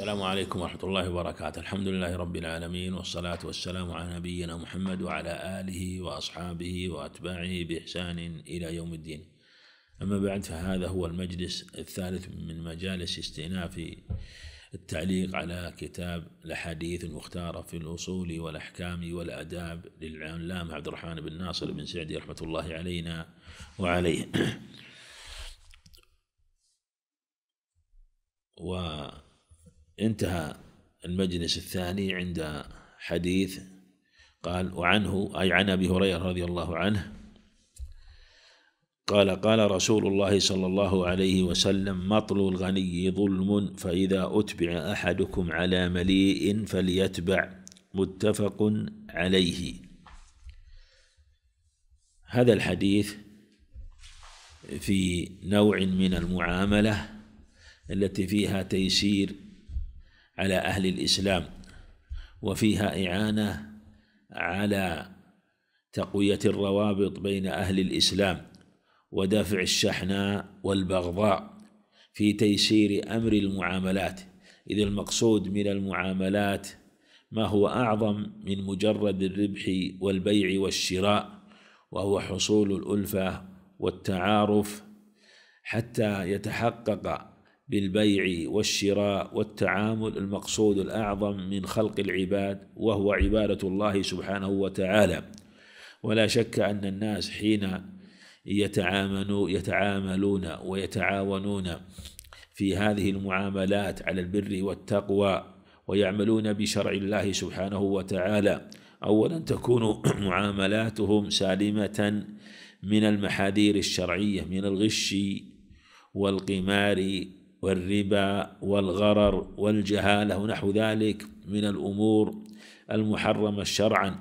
السلام عليكم ورحمة الله وبركاته الحمد لله رب العالمين والصلاة والسلام على نبينا محمد وعلى آله وأصحابه وأتباعه بإحسان إلى يوم الدين أما بعد فهذا هو المجلس الثالث من مجالس استئناف التعليق على كتاب الأحاديث المختارة في الأصول والأحكام والآداب للعلامة عبد الرحمن بن ناصر بن سعدي رحمة الله علينا وعليه و انتهى المجلس الثاني عند حديث قال وعنه أي عن أبي هريرة رضي الله عنه قال قال رسول الله صلى الله عليه وسلم مطل الغني ظلم فإذا أتبع أحدكم على مليء فليتبع متفق عليه هذا الحديث في نوع من المعاملة التي فيها تيسير على أهل الإسلام وفيها إعانة على تقوية الروابط بين أهل الإسلام ودفع الشحناء والبغضاء في تيسير أمر المعاملات إذ المقصود من المعاملات ما هو أعظم من مجرد الربح والبيع والشراء وهو حصول الألفة والتعارف حتى يتحقق بالبيع والشراء والتعامل المقصود الاعظم من خلق العباد وهو عباده الله سبحانه وتعالى ولا شك ان الناس حين يتعاملون يتعاملون ويتعاونون في هذه المعاملات على البر والتقوى ويعملون بشرع الله سبحانه وتعالى اولا تكون معاملاتهم سالمه من المحاذير الشرعيه من الغش والقمار والربا والغرر والجهاله ونحو ذلك من الامور المحرمه شرعا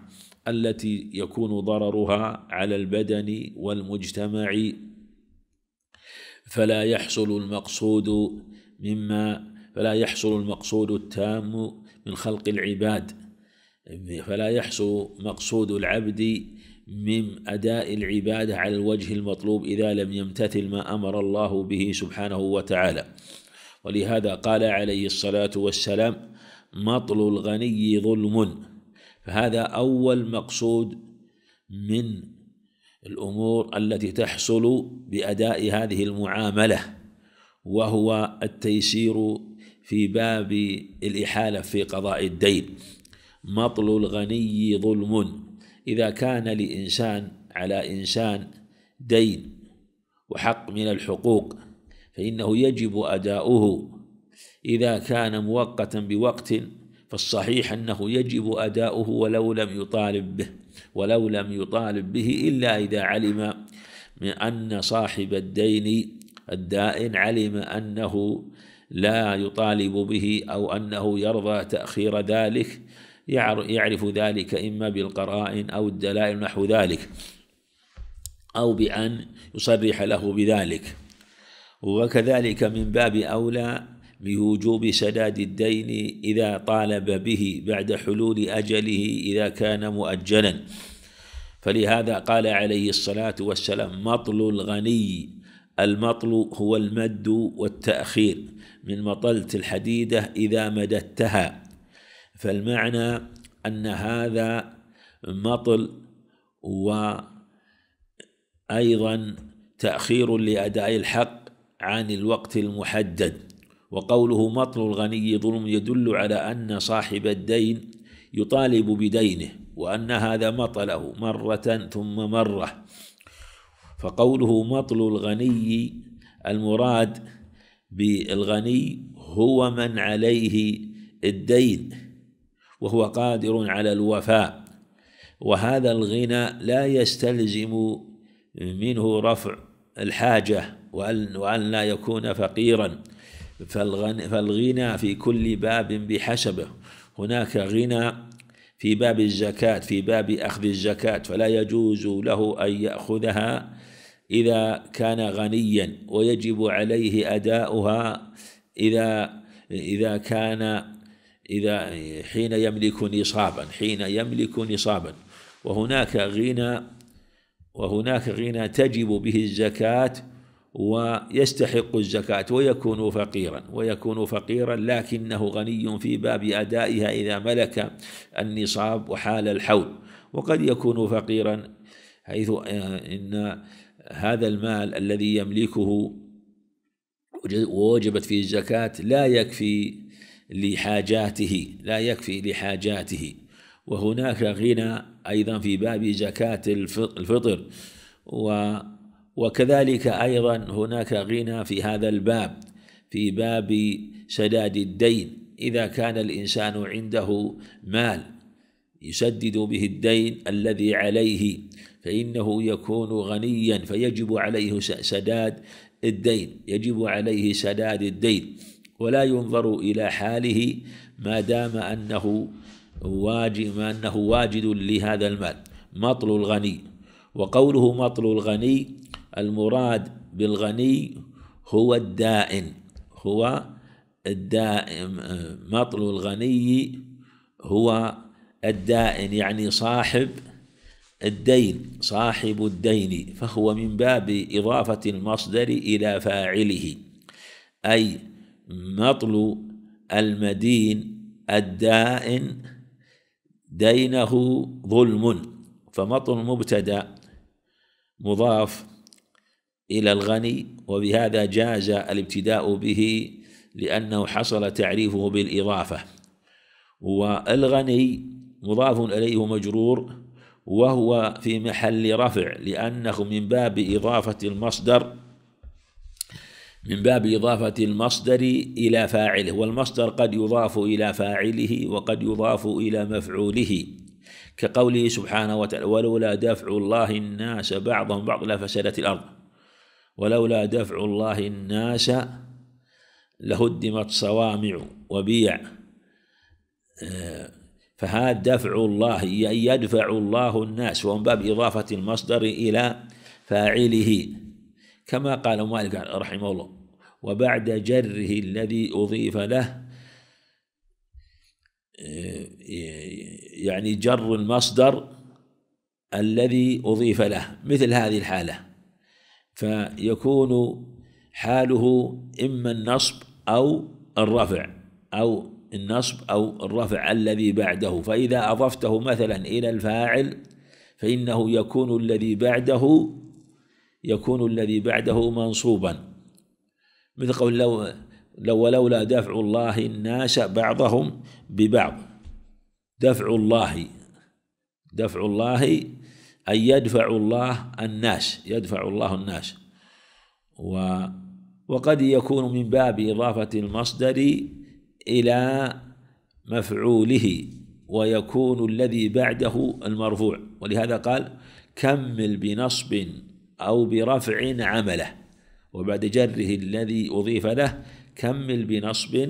التي يكون ضررها على البدن والمجتمع فلا يحصل المقصود مما فلا يحصل المقصود التام من خلق العباد فلا يحصل مقصود العبد من أداء العبادة على الوجه المطلوب إذا لم يمتثل ما أمر الله به سبحانه وتعالى ولهذا قال عليه الصلاة والسلام مطل الغني ظلم فهذا أول مقصود من الأمور التي تحصل بأداء هذه المعاملة وهو التيسير في باب الإحالة في قضاء الدين مطل الغني ظلم إذا كان لإنسان على إنسان دين وحق من الحقوق فإنه يجب أداؤه إذا كان موقتا بوقت فالصحيح أنه يجب أداؤه ولو لم يطالب به ولو لم يطالب به إلا إذا علم من أن صاحب الدين الدائن علم أنه لا يطالب به أو أنه يرضى تأخير ذلك يعرف ذلك إما بالقرائن أو الدلائل نحو ذلك أو بأن يصرح له بذلك وكذلك من باب أولى بوجوب سداد الدين إذا طالب به بعد حلول أجله إذا كان مؤجلا فلهذا قال عليه الصلاة والسلام مطل الغني المطل هو المد والتأخير من مطلت الحديدة إذا مددتها فالمعنى أن هذا مطل وأيضا تأخير لأداء الحق عن الوقت المحدد وقوله مطل الغني ظلم يدل على أن صاحب الدين يطالب بدينه وأن هذا مطله مرة ثم مرة فقوله مطل الغني المراد بالغني هو من عليه الدين وهو قادر على الوفاء وهذا الغنى لا يستلزم منه رفع الحاجه وأن, وأن لا يكون فقيرا فالغنى في كل باب بحسبه هناك غنى في باب الزكاة في باب أخذ الزكاة فلا يجوز له أن يأخذها إذا كان غنيا ويجب عليه أداؤها إذا إذا كان إذا حين يملك نصابا حين يملك نصابا وهناك غنى وهناك غنى تجب به الزكاة ويستحق الزكاة ويكون فقيرا ويكون فقيرا لكنه غني في باب أدائها إذا ملك النصاب وحال الحول وقد يكون فقيرا حيث آه، إن هذا المال الذي يملكه ووجبت فيه الزكاة لا يكفي لحاجاته لا يكفي لحاجاته وهناك غنى أيضا في باب زكاة الفطر و وكذلك أيضا هناك غنى في هذا الباب في باب سداد الدين إذا كان الإنسان عنده مال يسدد به الدين الذي عليه فإنه يكون غنيا فيجب عليه سداد الدين يجب عليه سداد الدين ولا ينظر إلى حاله ما دام أنه واجب ما أنه واجد لهذا المال مطل الغني وقوله مطل الغني المراد بالغني هو الدائن هو الدائم مطل الغني هو الدائن يعني صاحب الدين صاحب الدين فهو من باب إضافة المصدر إلى فاعله أي مطل المدين الدائن دينه ظلم فمطل مبتدا مضاف إلى الغني وبهذا جاز الابتداء به لأنه حصل تعريفه بالإضافة والغني مضاف إليه مجرور وهو في محل رفع لأنه من باب إضافة المصدر من باب إضافة المصدر إلى فاعله والمصدر قد يضاف إلى فاعله وقد يضاف إلى مفعوله كقوله سبحانه وتعالى ولولا دفع الله الناس بعضهم بعض لفسدت الأرض ولولا دفع الله الناس لهدمت صوامع وبيع فهذا دفع الله يدفع الله الناس ومن باب إضافة المصدر إلى فاعله كما قال مالك رحمه الله وبعد جره الذي أضيف له يعني جر المصدر الذي أضيف له مثل هذه الحالة فيكون حاله إما النصب أو الرفع أو النصب أو الرفع الذي بعده فإذا أضفته مثلا إلى الفاعل فإنه يكون الذي بعده يكون الذي بعده منصوبا مثل قول لو لو ولولا دفع الله الناس بعضهم ببعض دفع الله دفع الله أن يدفع الله الناس يدفع الله الناس و وقد يكون من باب إضافة المصدر إلى مفعوله ويكون الذي بعده المرفوع ولهذا قال كمل بنصب أو برفع عمله وبعد جره الذي أضيف له كمل بنصب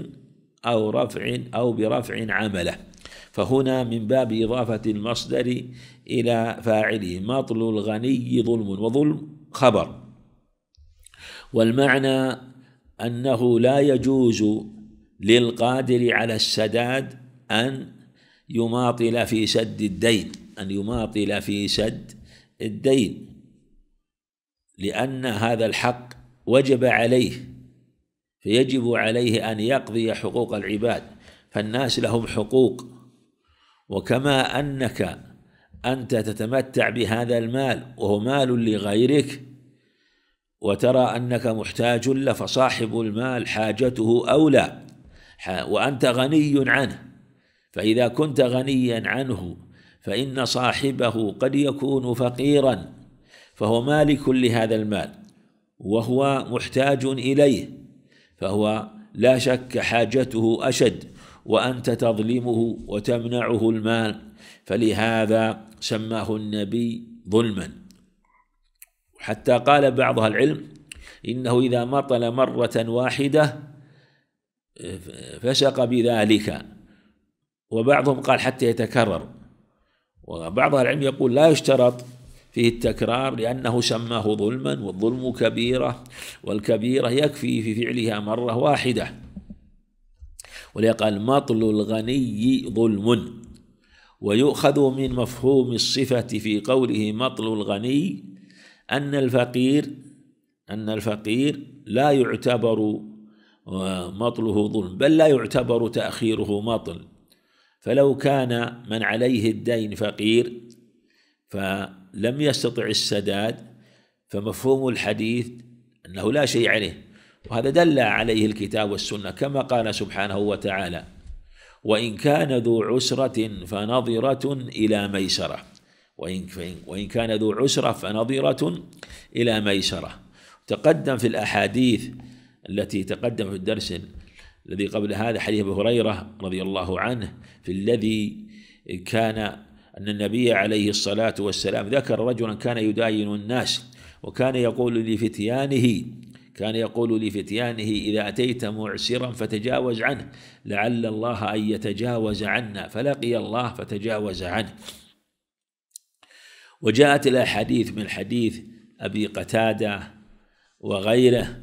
أو رفع أو برفع عمله فهنا من باب إضافة المصدر إلى فاعله مطل الغني ظلم وظلم خبر والمعنى أنه لا يجوز للقادر على السداد أن يماطل في سد الدين أن يماطل في سد الدين لأن هذا الحق وجب عليه فيجب عليه أن يقضي حقوق العباد فالناس لهم حقوق وكما أنك أنت تتمتع بهذا المال وهو مال لغيرك وترى أنك محتاج له فصاحب المال حاجته أولى وأنت غني عنه فإذا كنت غنيا عنه فإن صاحبه قد يكون فقيرا فهو مالك لهذا المال وهو محتاج إليه فهو لا شك حاجته أشد وأنت تظلمه وتمنعه المال فلهذا سماه النبي ظلما حتى قال بعض العلم إنه إذا مطل مرة واحدة فشق بذلك وبعضهم قال حتى يتكرر وبعض العلم يقول لا يشترط فيه التكرار لأنه سماه ظلما والظلم كبيرة والكبيرة يكفي في فعلها مرة واحدة قال مطل الغني ظلم ويؤخذ من مفهوم الصفة في قوله مطل الغني أن الفقير أن الفقير لا يعتبر مطله ظلم بل لا يعتبر تأخيره مطل فلو كان من عليه الدين فقير فلم يستطع السداد فمفهوم الحديث أنه لا شيء عليه وهذا دل عليه الكتاب والسنة كما قال سبحانه وتعالى وإن كان ذو عسرة فنظرة إلى ميسرة وإن, وإن كان ذو عسرة فنظرة إلى ميسرة تقدم في الأحاديث التي تقدم في الدرس الذي قبل هذا حديث أبي هريرة رضي الله عنه في الذي كان أن النبي عليه الصلاة والسلام ذكر رجلا كان يداين الناس وكان يقول لفتيانه كان يقول لفتيانه إذا أتيت معسرا فتجاوز عنه لعل الله أن يتجاوز عنا فلقي الله فتجاوز عنه وجاءت الأحاديث من حديث أبي قتادة وغيره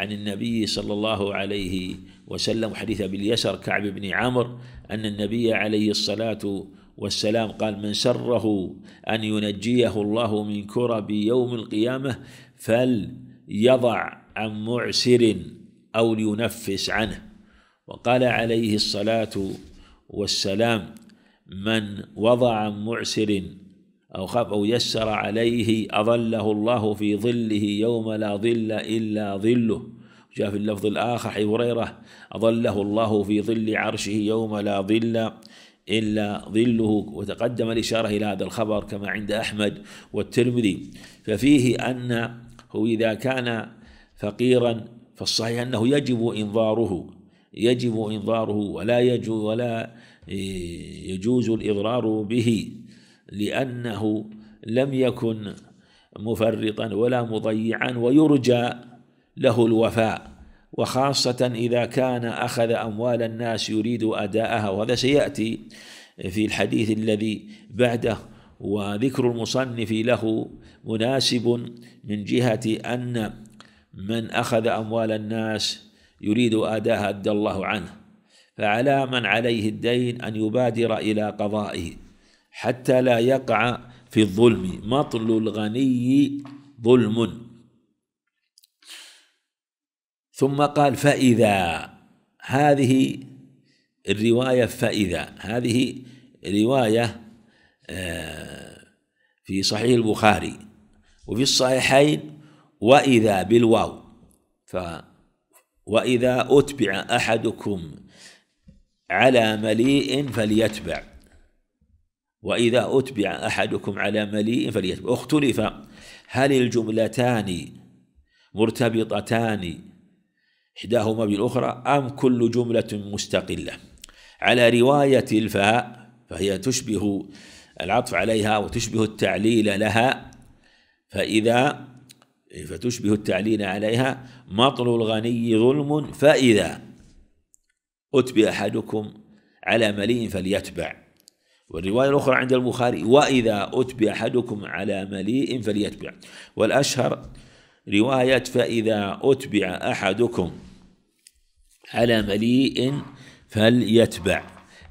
عن النبي صلى الله عليه وسلم حديث أبي اليسر كعب بن عمرو أن النبي عليه الصلاة والسلام قال من سره أن ينجيه الله من كرب يوم القيامة فليضع عن معسر أو لينفس عنه وقال عليه الصلاة والسلام من وضع عن معسر أو خف أو يسر عليه أظله الله في ظله يوم لا ظل إلا ظله جاء في اللفظ الآخر حي هريرة أظله الله في ظل عرشه يوم لا ظل إلا ظله وتقدم الإشارة إلى هذا الخبر كما عند أحمد والترمذي ففيه أنه إذا كان فقيرا فالصحيح أنه يجب إنظاره يجب إنظاره ولا يجوز ولا إيه، يجوز الإضرار به لأنه لم يكن مفرطا ولا مضيعا ويرجى له الوفاء وخاصة إذا كان أخذ أموال الناس يريد أداءها وهذا سيأتي في الحديث الذي بعده وذكر المصنف له مناسب من جهة أن من أخذ أموال الناس يريد أداها أدى الله عنه فعلى من عليه الدين أن يبادر إلى قضائه حتى لا يقع في الظلم مطل الغني ظلم ثم قال فإذا هذه الرواية فإذا هذه رواية آه، في صحيح البخاري وفي الصحيحين وإذا بالواو ف وإذا أتبع أحدكم على مليء فليتبع وإذا أتبع أحدكم على مليء فليتبع اختلف هل الجملتان مرتبطتان إحداهما بالأخرى أم كل جملة مستقلة على رواية الفاء فهي تشبه العطف عليها وتشبه التعليل لها فإذا فتشبه التعليل عليها مطل الغني ظلم فإذا أتبع أحدكم على مليء فليتبع والرواية الأخرى عند البخاري وإذا أتبع أحدكم على مليء فليتبع والأشهر رواية فإذا أتبع أحدكم على مليء فليتبع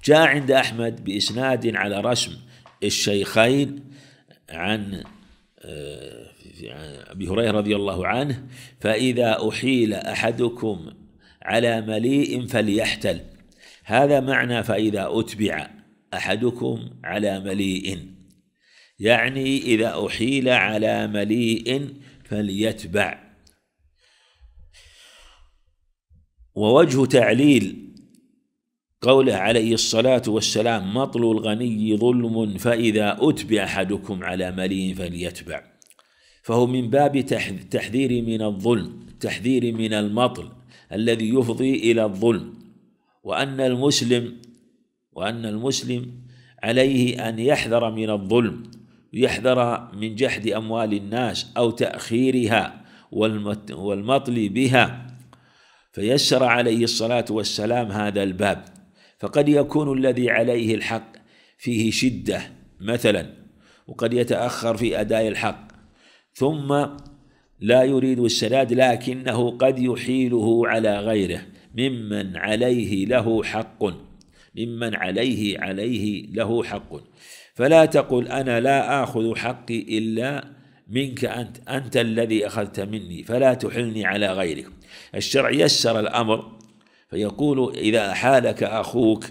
جاء عند أحمد بإسناد على رسم الشيخين عن آه، أبي هريرة رضي الله عنه فإذا أحيل أحدكم على مليء فليحتل هذا معنى فإذا أتبع أحدكم على مليء يعني إذا أحيل على مليء فليتبع ووجه تعليل قوله عليه الصلاة والسلام مطل الغني ظلم فإذا أتبع أحدكم على مليء فليتبع فهو من باب تحذير من الظلم تحذير من المطل الذي يفضي إلى الظلم وأن المسلم وأن المسلم عليه أن يحذر من الظلم يحذر من جحد أموال الناس أو تأخيرها والمطل بها فيسر عليه الصلاة والسلام هذا الباب فقد يكون الذي عليه الحق فيه شدة مثلا وقد يتأخر في أداء الحق ثم لا يريد السداد لكنه قد يحيله على غيره ممن عليه له حق ممن عليه عليه له حق فلا تقل أنا لا آخذ حقي إلا منك أنت أنت الذي أخذت مني فلا تحلني على غيرك الشرع يسر الأمر فيقول إذا حالك أخوك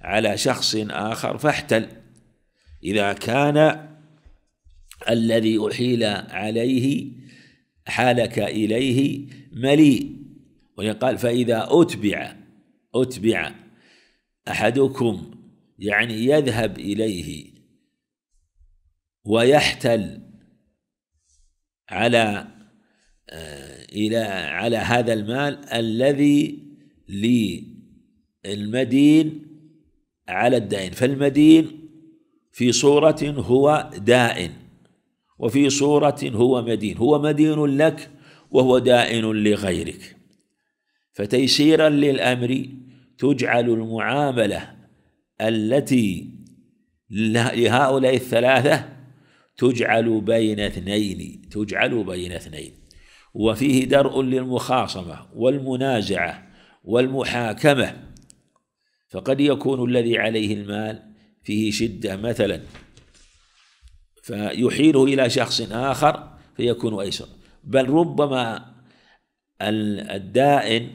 على شخص آخر فاحتل إذا كان الذي أحيل عليه حالك إليه مليء ويقال فإذا أتبع أتبع أحدكم يعني يذهب إليه ويحتل على آه، إلى على هذا المال الذي للمدين على الدائن فالمدين في صورة هو دائن وفي صورة هو مدين هو مدين لك وهو دائن لغيرك فتيسيرا للأمر تجعل المعاملة التي لهؤلاء الثلاثة تجعل بين اثنين تجعل بين اثنين وفيه درء للمخاصمة والمنازعة والمحاكمة فقد يكون الذي عليه المال فيه شدة مثلا فيحيله إلى شخص آخر فيكون أيسر بل ربما الدائن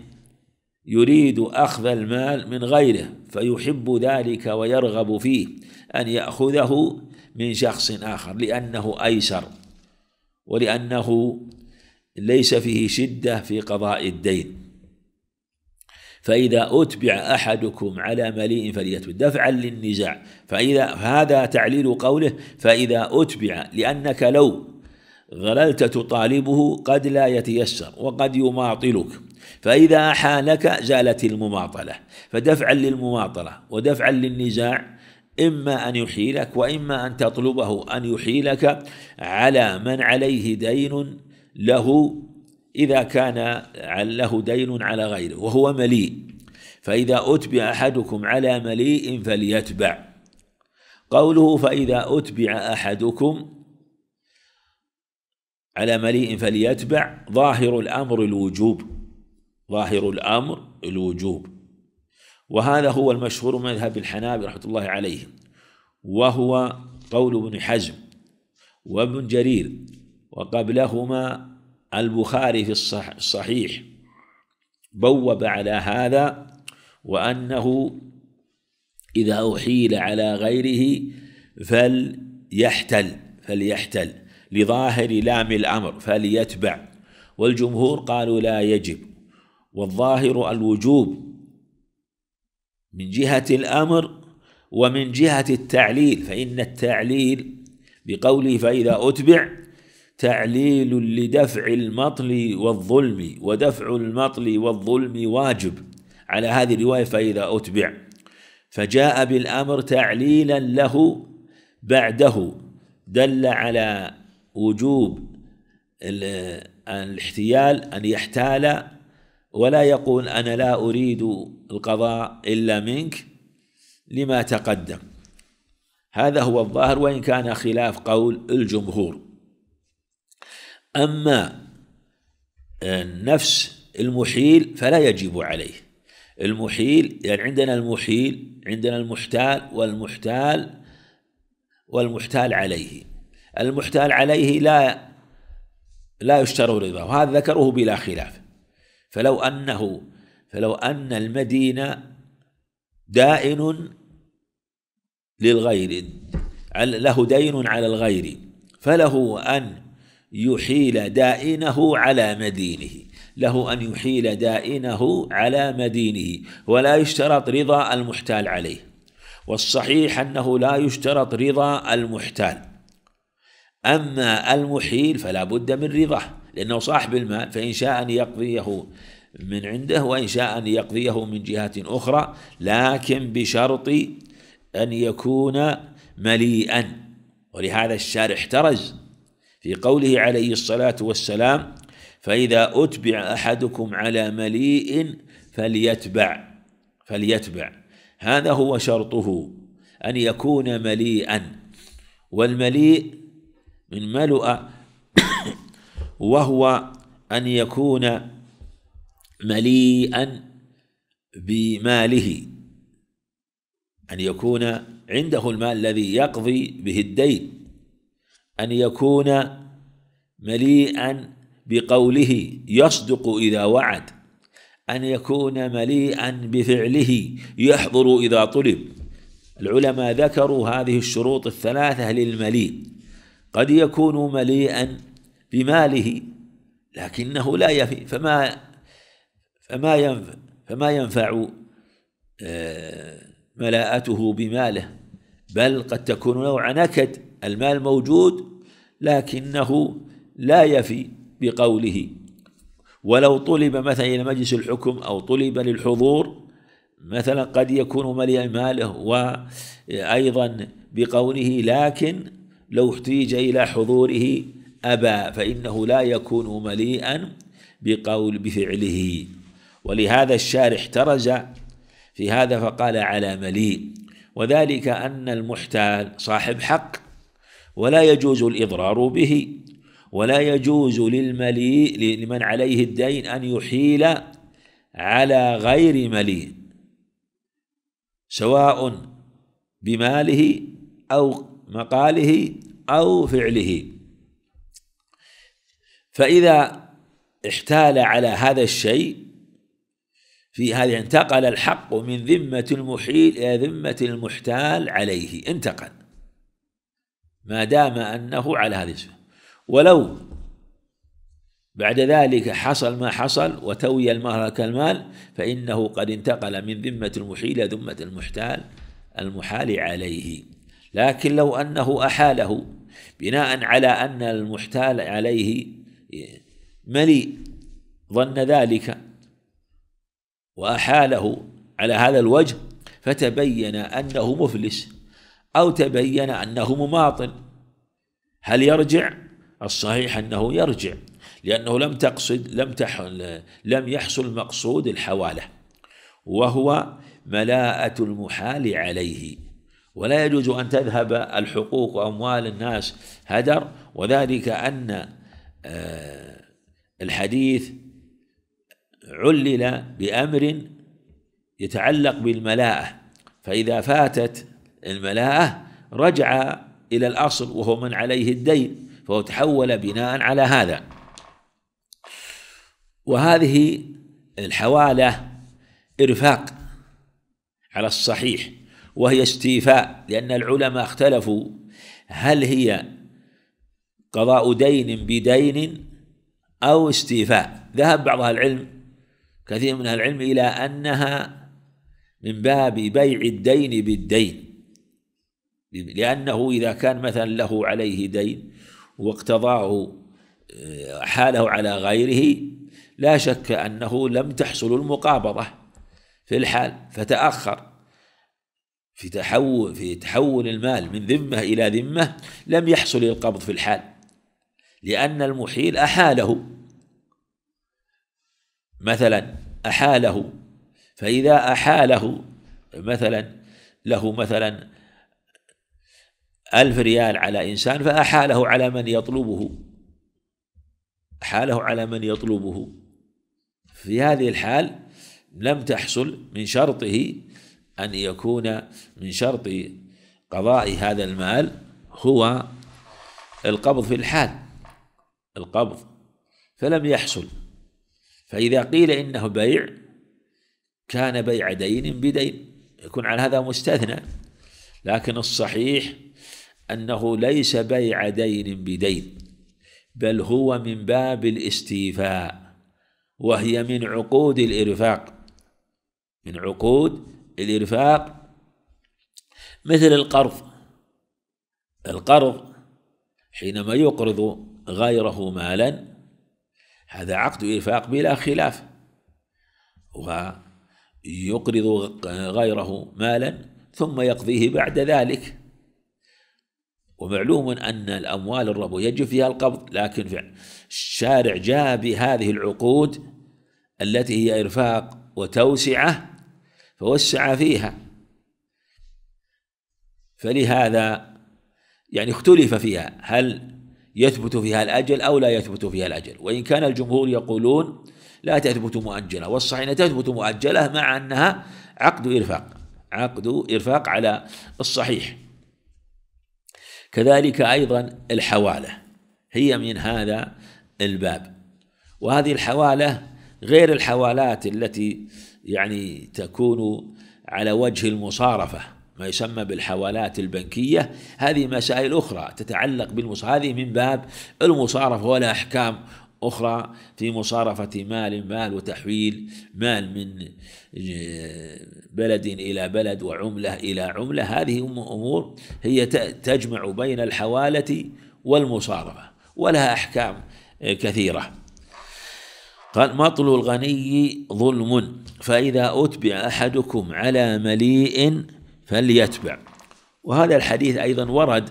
يريد أخذ المال من غيره فيحب ذلك ويرغب فيه أن يأخذه من شخص آخر لأنه أيسر ولأنه ليس فيه شدة في قضاء الدين فإذا أتبع أحدكم على مليء فليتبع دفعا للنزاع فإذا هذا تعليل قوله فإذا أتبع لأنك لو ظللت تطالبه قد لا يتيسر وقد يماطلك فإذا حالك زالت المماطلة فدفعا للمماطلة ودفعا للنزاع إما أن يحيلك وإما أن تطلبه أن يحيلك على من عليه دين له إذا كان له دين على غيره وهو مليء فإذا أتبع أحدكم على مليء فليتبع قوله فإذا أتبع أحدكم على مليء فليتبع ظاهر الأمر الوجوب ظاهر الأمر الوجوب وهذا هو المشهور مذهب الحنابل رحمة الله عليهم وهو قول ابن حزم وابن جرير وقبلهما البخاري في الصحيح بوب على هذا وأنه إذا أحيل على غيره فليحتل فليحتل لظاهر لام الأمر فليتبع والجمهور قالوا لا يجب والظاهر الوجوب من جهة الأمر ومن جهة التعليل فإن التعليل بقوله فإذا أتبع تعليل لدفع المطل والظلم ودفع المطل والظلم واجب على هذه الروايه فاذا اتبع فجاء بالامر تعليلا له بعده دل على وجوب الاحتيال ان يحتال ولا يقول انا لا اريد القضاء الا منك لما تقدم هذا هو الظاهر وان كان خلاف قول الجمهور أما آه، النفس المحيل فلا يجب عليه المحيل يعني عندنا المحيل عندنا المحتال والمحتال والمحتال عليه المحتال عليه لا لا يشترى رضاه وهذا ذكره بلا خلاف فلو أنه فلو أن المدينة دائن للغير له دين على الغير فله أن يحيل دائنه على مدينه له أن يحيل دائنه على مدينه ولا يشترط رضا المحتال عليه والصحيح أنه لا يشترط رضا المحتال أما المحيل فلا بد من رضاه لأنه صاحب المال فإن شاء أن يقضيه من عنده وإن شاء أن يقضيه من جهة أخرى لكن بشرط أن يكون مليئا ولهذا الشارع احترز في قوله عليه الصلاة والسلام فإذا أتبع أحدكم على مليء فليتبع فليتبع هذا هو شرطه أن يكون مليئا والمليء من ملؤ وهو أن يكون مليئا بماله أن يكون عنده المال الذي يقضي به الدين أن يكون مليئا بقوله يصدق إذا وعد أن يكون مليئا بفعله يحضر إذا طلب العلماء ذكروا هذه الشروط الثلاثة للمليء قد يكون مليئا بماله لكنه لا يفي فما فما ينفع فما ينفع آه، ملاءته بماله بل قد تكون نوع نكد المال موجود لكنه لا يفي بقوله ولو طلب مثلا إلى مجلس الحكم أو طلب للحضور مثلا قد يكون مليئا ماله وأيضا بقوله لكن لو احتيج إلى حضوره أبى فإنه لا يكون مليئا بقول بفعله ولهذا الشارح احترز في هذا فقال على مليء وذلك أن المحتال صاحب حق ولا يجوز الإضرار به ولا يجوز للمليء لمن عليه الدين أن يحيل على غير مليء سواء بماله أو مقاله أو فعله فإذا احتال على هذا الشيء في هذه انتقل الحق من ذمة المحيل إلى ذمة المحتال عليه انتقل ما دام أنه على هذه الصفة ولو بعد ذلك حصل ما حصل وتوي المهر كالمال فإنه قد انتقل من ذمة المحيل إلى ذمة المحتال المحال عليه لكن لو أنه أحاله بناء على أن المحتال عليه مليء ظن ذلك وأحاله على هذا الوجه فتبين أنه مفلس أو تبين أنه مماطل هل يرجع؟ الصحيح أنه يرجع لأنه لم تقصد لم تحل لم يحصل مقصود الحوالة وهو ملاءة المحال عليه ولا يجوز أن تذهب الحقوق وأموال الناس هدر وذلك أن آه، الحديث علل بأمر يتعلق بالملاءة فإذا فاتت الملاءة رجع إلى الأصل وهو من عليه الدين فهو تحول بناء على هذا وهذه الحوالة إرفاق على الصحيح وهي استيفاء لأن العلماء اختلفوا هل هي قضاء دين بدين أو استيفاء ذهب بعض أهل العلم كثير من أهل العلم إلى أنها من باب بيع الدين بالدين لأنه إذا كان مثلا له عليه دين واقتضاه آه، حاله على غيره لا شك أنه لم تحصل المقابضة في الحال فتأخر في تحول في تحول المال من ذمة إلى ذمة لم يحصل القبض في الحال لأن المحيل أحاله مثلا أحاله فإذا أحاله مثلا له مثلا ألف ريال على إنسان فأحاله على من يطلبه أحاله على من يطلبه في هذه الحال لم تحصل من شرطه أن يكون من شرط قضاء هذا المال هو القبض في الحال القبض فلم يحصل فإذا قيل إنه بيع كان بيع دين بدين يكون على هذا مستثنى لكن الصحيح أنه ليس بيع دين بدين بل هو من باب الاستيفاء وهي من عقود الإرفاق من عقود الإرفاق مثل القرض القرض حينما يقرض غيره مالا هذا عقد إرفاق بلا خلاف ويقرض غيره مالا ثم يقضيه بعد ذلك ومعلوم أن الأموال الربو يجب فيها القبض لكن الشارع جاء بهذه العقود التي هي إرفاق وتوسعة فوسع فيها فلهذا يعني اختلف فيها هل يثبت فيها الأجل أو لا يثبت فيها الأجل وإن كان الجمهور يقولون لا تثبت مؤجلة والصحيح تثبت مؤجلة مع أنها عقد إرفاق عقد إرفاق على الصحيح كذلك أيضا الحوالة هي من هذا الباب وهذه الحوالة غير الحوالات التي يعني تكون على وجه المصارفة ما يسمى بالحوالات البنكية هذه مسائل أخرى تتعلق بالمصارفة هذه من باب المصارفة ولا أحكام أخرى في مصارفة مال مال وتحويل مال من بلد إلى بلد وعملة إلى عملة هذه أمور هي تجمع بين الحوالة والمصارفة ولها أحكام كثيرة قال مطل الغني ظلم فإذا أتبع أحدكم على مليء فليتبع وهذا الحديث أيضا ورد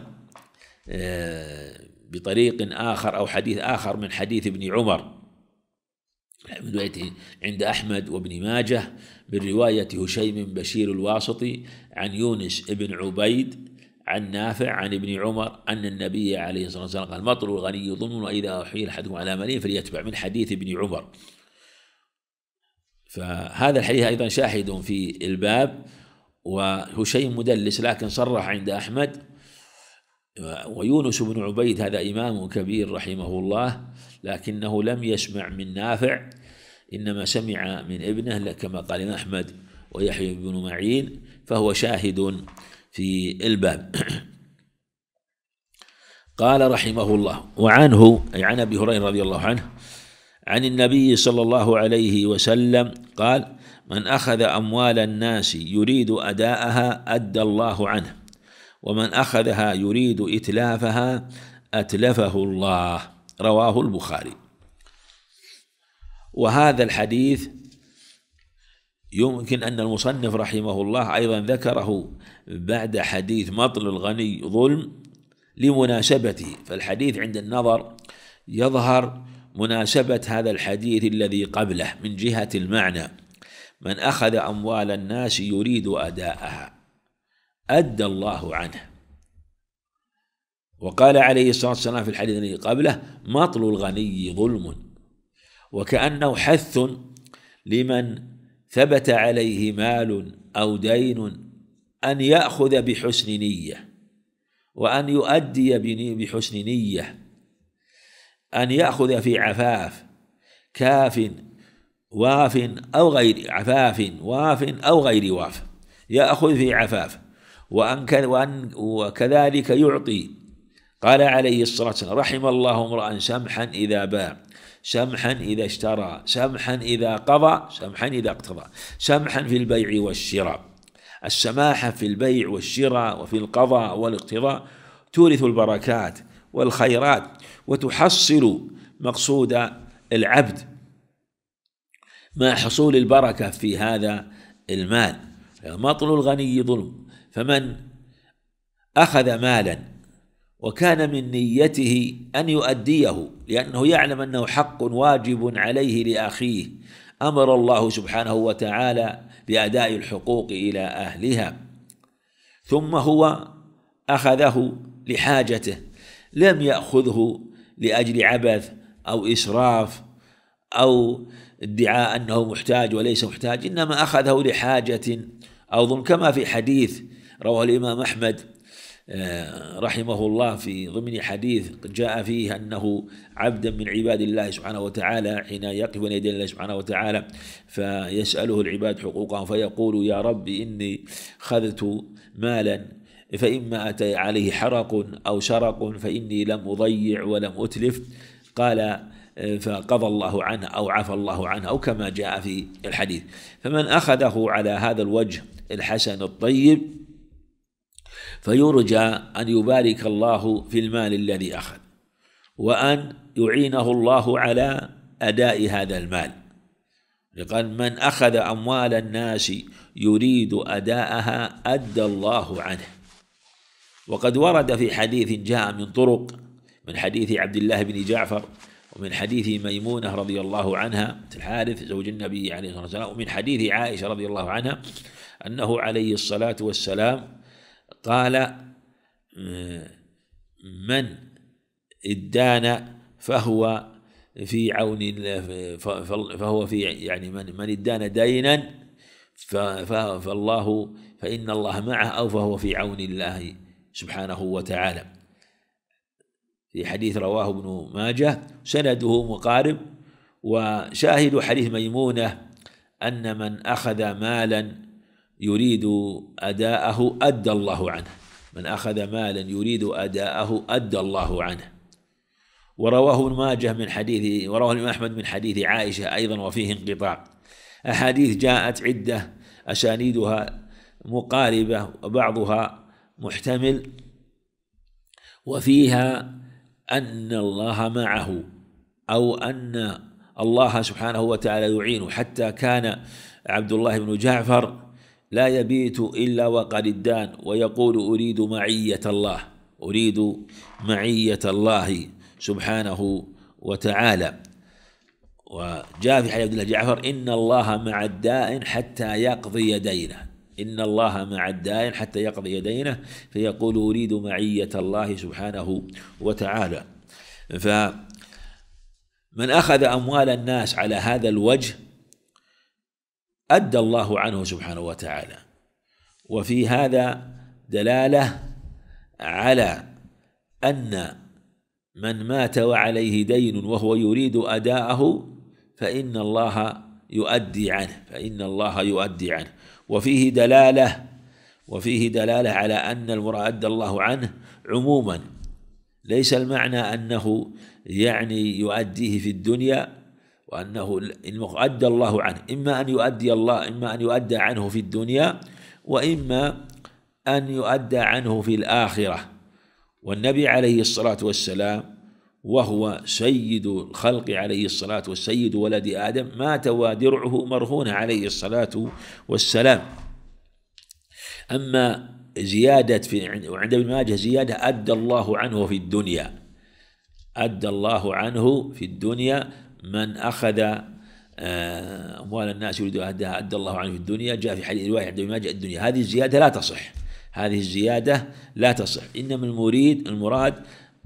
آه بطريق آخر أو حديث آخر من حديث ابن عمر من روايته عند أحمد وابن ماجه من رواية هشيم بشير الواسطي عن يونس بن عبيد عن نافع عن ابن عمر أن النبي عليه الصلاة والسلام قال مطر الغني ظلم وإذا أحيل أحدكم على مليء فليتبع من حديث ابن عمر فهذا الحديث أيضا شاهد في الباب وهشيم مدلس لكن صرح عند أحمد ويونس بن عبيد هذا إمام كبير رحمه الله لكنه لم يسمع من نافع إنما سمع من ابنه كما قال أحمد ويحيى بن معين فهو شاهد في الباب قال رحمه الله وعنه أي عن أبي هريرة رضي الله عنه عن النبي صلى الله عليه وسلم قال من أخذ أموال الناس يريد أداءها أدى الله عنه ومن اخذها يريد اتلافها اتلفه الله رواه البخاري وهذا الحديث يمكن ان المصنف رحمه الله ايضا ذكره بعد حديث مطل الغني ظلم لمناسبته فالحديث عند النظر يظهر مناسبة هذا الحديث الذي قبله من جهة المعنى من أخذ أموال الناس يريد أداءها أدى الله عنه وقال عليه الصلاة والسلام في الحديث الذي قبله مطل الغني ظلم وكأنه حث لمن ثبت عليه مال أو دين أن يأخذ بحسن نية وأن يؤدي بحسن نية أن يأخذ في عفاف كاف واف أو غير عفاف واف أو غير واف يأخذ في عفاف وأن وأن وكذلك يعطي قال عليه الصلاة والسلام رحم الله امرأ سمحا إذا باع سمحا إذا اشترى سمحا إذا قضى سمحا إذا اقتضى سمحا في البيع والشراء السماحة في البيع والشراء وفي القضاء والاقتضاء تورث البركات والخيرات وتحصل مقصود العبد مع حصول البركة في هذا المال مطل الغني ظلم فمن أخذ مالا وكان من نيته أن يؤديه لأنه يعلم أنه حق واجب عليه لأخيه أمر الله سبحانه وتعالى بأداء الحقوق إلى أهلها ثم هو أخذه لحاجته لم يأخذه لأجل عبث أو إسراف أو ادعاء أنه محتاج وليس محتاج إنما أخذه لحاجة أو ظن كما في حديث رواه الإمام أحمد آه، رحمه الله في ضمن حديث جاء فيه أنه عبدا من عباد الله سبحانه وتعالى حين يقف بين يدي الله سبحانه وتعالى فيسأله العباد حقوقهم فيقول يا رب إني خذت مالا فإما أتي عليه حرق أو شرق فإني لم أضيع ولم أتلف قال آه، فقضى الله عنه أو عفى الله عنه أو كما جاء في الحديث فمن أخذه على هذا الوجه الحسن الطيب فيرجى أن يبارك الله في المال الذي أخذ وأن يعينه الله على أداء هذا المال لقد من أخذ أموال الناس يريد أداءها أدى الله عنه وقد ورد في حديث جاء من طرق من حديث عبد الله بن جعفر ومن حديث ميمونة رضي الله عنها الحارث زوج النبي عليه الصلاة والسلام ومن حديث عائشة رضي الله عنها أنه عليه الصلاة والسلام قال آه، من ادان فهو في عون فهو في يعني من من ادان دينا فالله فإن الله معه أو فهو في عون الله سبحانه وتعالى في حديث رواه ابن ماجه سنده مقارب وشاهد حديث ميمونة أن من أخذ مالا يريد أداءه أدى الله عنه من أخذ مالا يريد أداءه أدى الله عنه ورواه ابن ماجه من حديث ورواه الإمام أحمد من حديث عائشة أيضا وفيه انقطاع أحاديث جاءت عدة أسانيدها مقاربة وبعضها محتمل وفيها أن الله معه أو أن الله سبحانه وتعالى يعينه حتى كان عبد الله بن جعفر لا يبيت إلا وقد الدان ويقول أريد معية الله أريد معية الله سبحانه وتعالى وجاء في حديث عبد الله جعفر إن الله مع الدائن حتى يقضي دينه إن الله مع الدائن حتى يقضي دينه فيقول أريد معية الله سبحانه وتعالى فمن أخذ أموال الناس على هذا الوجه أدى الله عنه سبحانه وتعالى وفي هذا دلالة على أن من مات وعليه دين وهو يريد أداءه فإن الله يؤدي عنه فإن الله يؤدي عنه وفيه دلالة وفيه دلالة على أن المراد أدى الله عنه عموما ليس المعنى أنه يعني يؤديه في الدنيا وأنه أدى الله عنه إما أن يؤدي الله إما أن يؤدى عنه في الدنيا وإما أن يؤدى عنه في الآخرة والنبي عليه الصلاة والسلام وهو سيد الخلق عليه الصلاة والسيد ولد آدم مات ودرعه مرهون عليه الصلاة والسلام أما زيادة في عند ابن ماجه زيادة أدى الله عنه في الدنيا أدى الله عنه في الدنيا من أخذ آه، أموال الناس يريد أهداها أدى الله عنه في الدنيا جاء في حديث رواية عبد ما جاء الدنيا هذه الزيادة لا تصح هذه الزيادة لا تصح إنما المريد المراد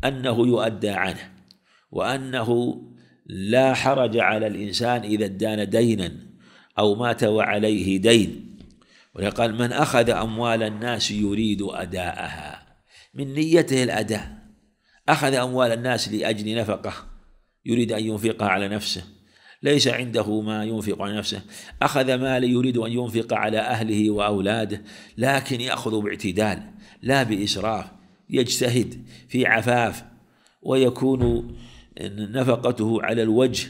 أنه يؤدى عنه وأنه لا حرج على الإنسان إذا ادان دينا أو مات وعليه دين قال من أخذ أموال الناس يريد أداءها من نيته الأداء أخذ أموال الناس لأجل نفقه يريد أن ينفقها على نفسه ليس عنده ما ينفق على نفسه أخذ مال يريد أن ينفق على أهله وأولاده لكن يأخذ باعتدال لا بإسراف يجتهد في عفاف ويكون نفقته على الوجه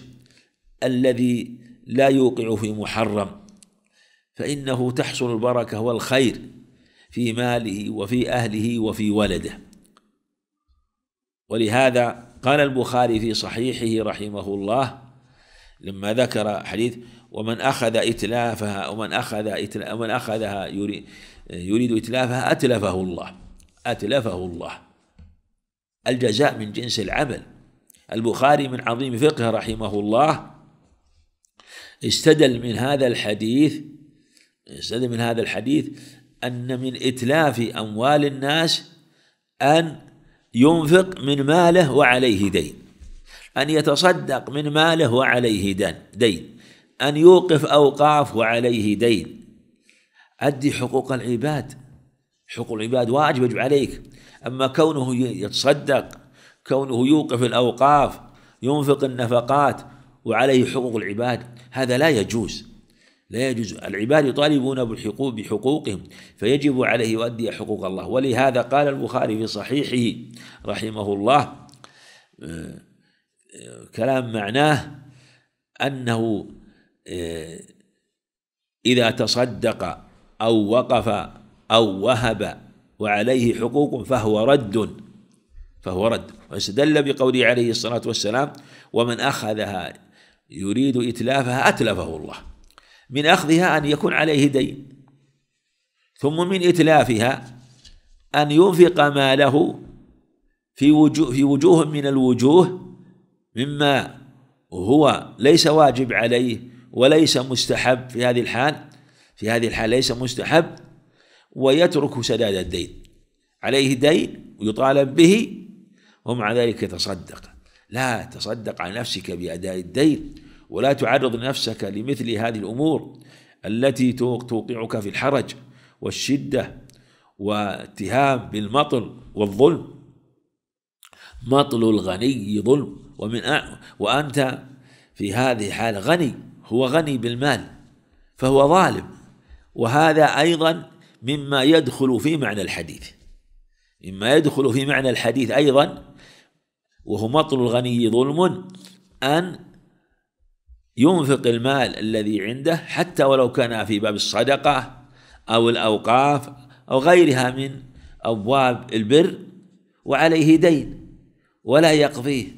الذي لا يوقع في محرم فإنه تحصل البركة والخير في ماله وفي أهله وفي ولده ولهذا قال البخاري في صحيحه رحمه الله لما ذكر حديث ومن أخذ إتلافها ومن أخذ إتلاف ومن أخذها يريد, يريد إتلافها أتلفه الله أتلفه الله الجزاء من جنس العمل البخاري من عظيم فقهه رحمه الله استدل من هذا الحديث استدل من هذا الحديث أن من إتلاف أموال الناس أن ينفق من ماله وعليه دين أن يتصدق من ماله وعليه دين أن يوقف أوقاف وعليه دين أدي حقوق العباد حقوق العباد واجب يجب عليك أما كونه يتصدق كونه يوقف الأوقاف ينفق النفقات وعليه حقوق العباد هذا لا يجوز لا يجوز العباد يطالبون بالحقوق بحقوقهم فيجب عليه يؤدي حقوق الله ولهذا قال البخاري في صحيحه رحمه الله آه، كلام معناه أنه آه، إذا تصدق أو وقف أو وهب وعليه حقوق فهو رد فهو رد واستدل بقوله عليه الصلاة والسلام ومن أخذها يريد إتلافها أتلفه الله من أخذها أن يكون عليه دين ثم من إتلافها أن ينفق ماله في وجوه في وجوه من الوجوه مما هو ليس واجب عليه وليس مستحب في هذه الحال في هذه الحال ليس مستحب ويترك سداد الدين عليه دين ويطالب به ومع ذلك يتصدق لا تصدق على نفسك بأداء الدين ولا تعرض نفسك لمثل هذه الامور التي توقعك في الحرج والشده واتهام بالمطل والظلم مطل الغني ظلم ومن أ... وانت في هذه الحاله غني هو غني بالمال فهو ظالم وهذا ايضا مما يدخل في معنى الحديث مما يدخل في معنى الحديث ايضا وهو مطل الغني ظلم ان ينفق المال الذي عنده حتى ولو كان في باب الصدقة أو الأوقاف أو غيرها من أبواب البر وعليه دين ولا يقضيه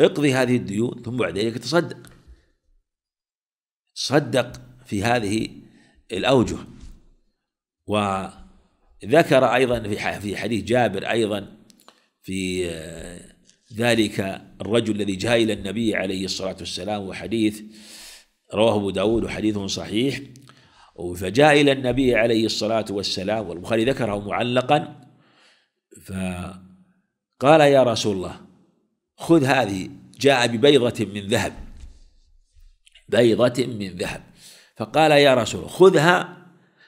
اقضي هذه الديون ثم بعد ذلك تصدق صدق في هذه الأوجه وذكر أيضا في حديث جابر أيضا في آه، ذلك الرجل الذي جاء إلى النبي عليه الصلاة والسلام وحديث رواه أبو داود وحديث صحيح فجاء إلى النبي عليه الصلاة والسلام والبخاري ذكره معلقا فقال يا رسول الله خذ هذه جاء ببيضة من ذهب بيضة من ذهب فقال يا رسول الله خذها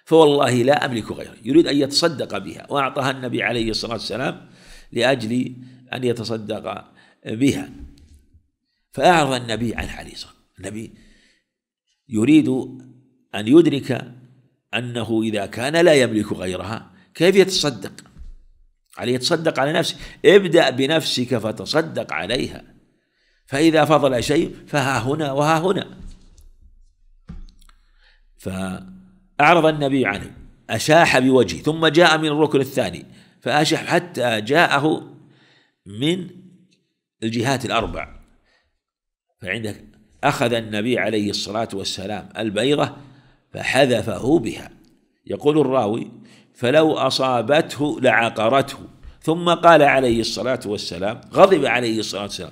فوالله لا أملك غيره يريد أن يتصدق بها وأعطاها النبي عليه الصلاة والسلام لأجل أن يتصدق بها فأعرض النبي عن حريصة النبي يريد أن يدرك أنه إذا كان لا يملك غيرها كيف يتصدق عليه يتصدق على نفسه ابدأ بنفسك فتصدق عليها فإذا فضل شيء فها هنا وها هنا فأعرض النبي عنه أشاح بوجهه ثم جاء من الركن الثاني فأشح حتى جاءه من الجهات الأربع فعندك أخذ النبي عليه الصلاة والسلام البيضة فحذفه بها يقول الراوي فلو أصابته لعقرته ثم قال عليه الصلاة والسلام غضب عليه الصلاة والسلام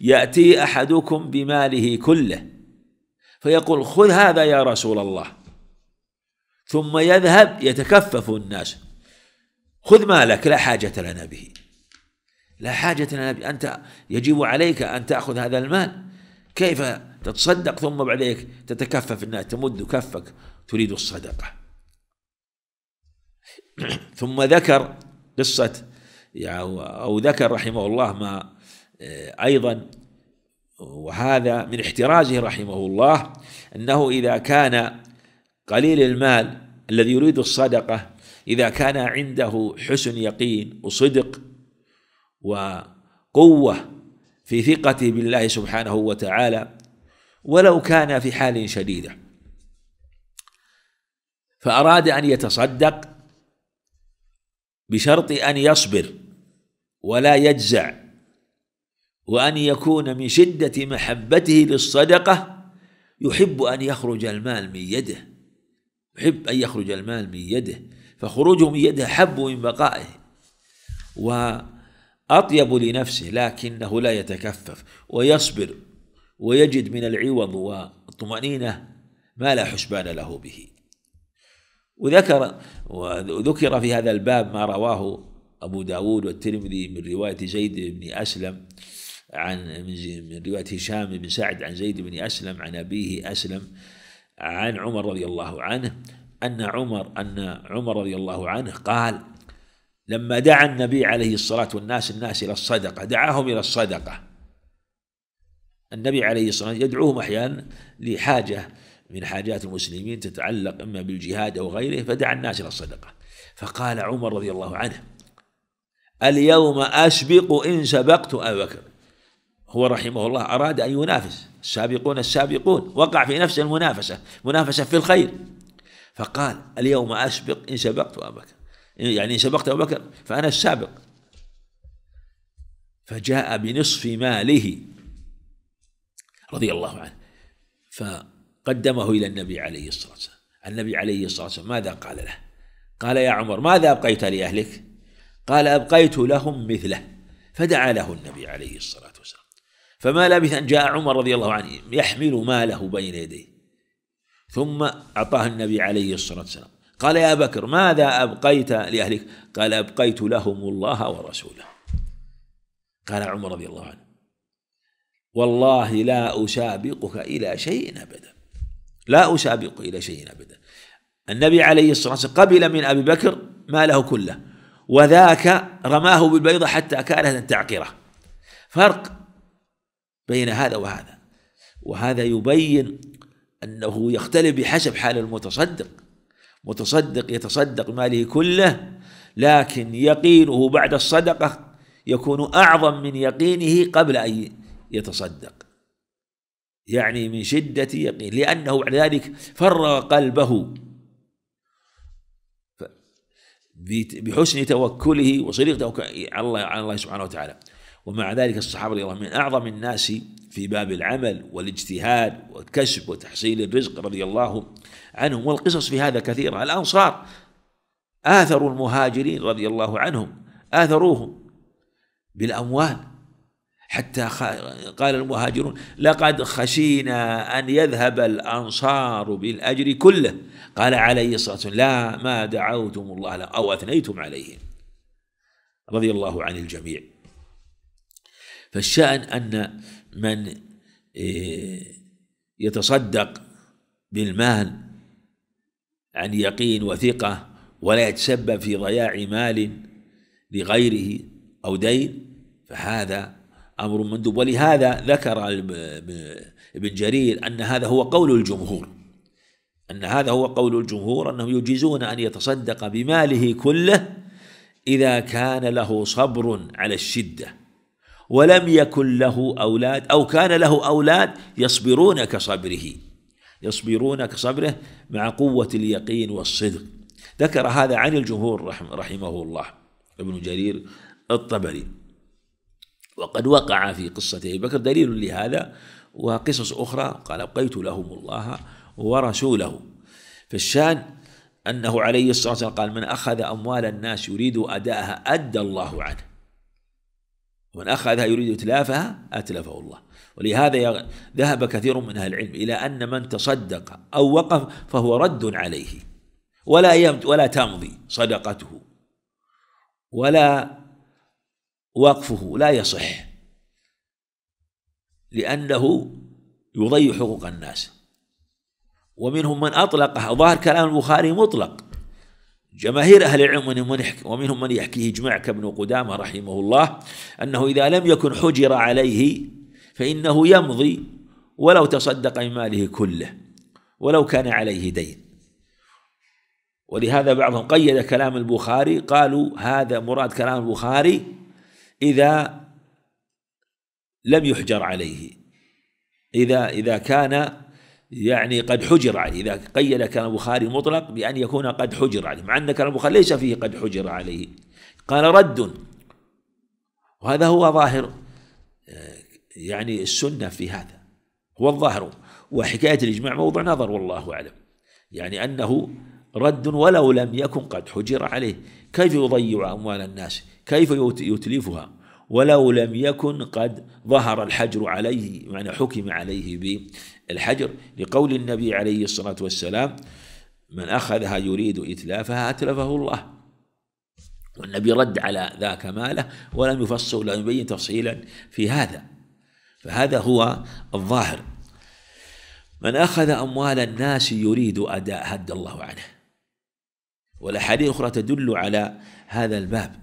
يأتي أحدكم بماله كله فيقول خذ هذا يا رسول الله ثم يذهب يتكفف الناس خذ مالك لا حاجة لنا به لا حاجة لنا أنت يجب عليك أن تأخذ هذا المال كيف تتصدق ثم بعد ذلك تتكفف الناس تمد كفك تريد الصدقة ثم ذكر قصة يعني أو ذكر رحمه الله ما آه، أيضا وهذا من احترازه رحمه الله أنه إذا كان قليل المال الذي يريد الصدقة إذا كان عنده حسن يقين وصدق وقوه في ثقته بالله سبحانه وتعالى ولو كان في حال شديده فاراد ان يتصدق بشرط ان يصبر ولا يجزع وان يكون من شده محبته للصدقه يحب ان يخرج المال من يده يحب ان يخرج المال من يده فخروجه من يده حب من بقائه و أطيب لنفسه لكنه لا يتكفف ويصبر ويجد من العوض والطمأنينة ما لا حسبان له به وذكر وذكر في هذا الباب ما رواه أبو داود والترمذي من رواية زيد بن أسلم عن من رواية هشام بن سعد عن زيد بن أسلم عن أبيه أسلم عن عمر رضي الله عنه أن عمر أن عمر رضي الله عنه قال لما دعا النبي عليه الصلاة والناس الناس إلى الصدقة دعاهم إلى الصدقة النبي عليه الصلاة والسلام يدعوهم أحيانا لحاجة من حاجات المسلمين تتعلق إما بالجهاد أو غيره فدعا الناس إلى الصدقة فقال عمر رضي الله عنه اليوم أسبق إن سبقت أبا بكر هو رحمه الله أراد أن ينافس السابقون السابقون وقع في نفس المنافسة منافسة في الخير فقال اليوم أسبق إن سبقت أبا بكر يعني سبقت أبو بكر فأنا السابق فجاء بنصف ماله رضي الله عنه فقدمه إلى النبي عليه الصلاة والسلام النبي عليه الصلاة والسلام ماذا قال له قال يا عمر ماذا أبقيت لأهلك قال أبقيت لهم مثله فدعا له النبي عليه الصلاة والسلام فما لبث أن جاء عمر رضي الله عنه يحمل ماله بين يديه ثم أعطاه النبي عليه الصلاة والسلام قال يا بكر ماذا أبقيت لأهلك قال أبقيت لهم الله ورسوله قال عمر رضي الله عنه والله لا أسابقك إلى شيء أبدا لا أسابقك إلى شيء أبدا النبي عليه الصلاة والسلام قبل من أبي بكر ماله كله وذاك رماه بالبيضة حتى كانت تعقره فرق بين هذا وهذا وهذا يبين أنه يختلف بحسب حال المتصدق متصدق يتصدق ماله كله لكن يقينه بعد الصدقه يكون اعظم من يقينه قبل ان يتصدق يعني من شده يقين لانه بعد ذلك فرغ قلبه بحسن توكله وصديق توكله على الله على الله سبحانه وتعالى ومع ذلك الصحابة رضي الله من أعظم الناس في باب العمل والاجتهاد والكسب وتحصيل الرزق رضي الله عنهم والقصص في هذا كثيرة الأنصار آثروا المهاجرين رضي الله عنهم آثروهم بالأموال حتى قال المهاجرون لقد خشينا أن يذهب الأنصار بالأجر كله قال عليه الصلاة والسلام لا ما دعوتم الله أو أثنيتم عليه رضي الله عن الجميع فالشأن أن من إيه، يتصدق بالمال عن يقين وثقة ولا يتسبب في ضياع مال لغيره أو دين فهذا أمر مندوب ولهذا ذكر ابن جرير أن هذا هو قول الجمهور أن هذا هو قول الجمهور أنهم يجيزون أن يتصدق بماله كله إذا كان له صبر على الشدة ولم يكن له أولاد أو كان له أولاد يصبرون كصبره يصبرون كصبره مع قوة اليقين والصدق ذكر هذا عن الجمهور رحمه الله ابن جرير الطبري وقد وقع في قصة أبي بكر دليل لهذا وقصص أخرى قال أبقيت لهم الله ورسوله فالشان أنه عليه الصلاة والسلام قال من أخذ أموال الناس يريد أداءها أدى الله عنه ومن أخذها يريد إتلافها أتلفه الله ولهذا ذهب كثير من أهل العلم إلى أن من تصدق أو وقف فهو رد عليه ولا ولا تمضي صدقته ولا وقفه لا يصح لأنه يضيع حقوق الناس ومنهم من أطلق ظاهر كلام البخاري مطلق جماهير أهل العلم ومنهم من, يحكيه جمع كابن قدامة رحمه الله أنه إذا لم يكن حجر عليه فإنه يمضي ولو تصدق بماله ماله كله ولو كان عليه دين ولهذا بعضهم قيد كلام البخاري قالوا هذا مراد كلام البخاري إذا لم يحجر عليه إذا إذا كان يعني قد حجر عليه إذا قيد كلام البخاري مطلق بأن يكون قد حجر عليه مع أن كلام البخاري ليس فيه قد حجر عليه قال رد وهذا هو ظاهر آه، يعني السنة في هذا هو الظاهر وحكاية الإجماع موضوع نظر والله أعلم يعني أنه رد ولو لم يكن قد حجر عليه كيف يضيع أموال الناس كيف يتلفها ولو لم يكن قد ظهر الحجر عليه يعني حكم عليه الحجر لقول النبي عليه الصلاة والسلام من أخذها يريد إتلافها أتلفه الله والنبي رد على ذاك ماله ولم يفصل ولم يبين تفصيلا في هذا فهذا هو الظاهر من أخذ أموال الناس يريد أداء هد الله عنه والأحاديث أخرى تدل على هذا الباب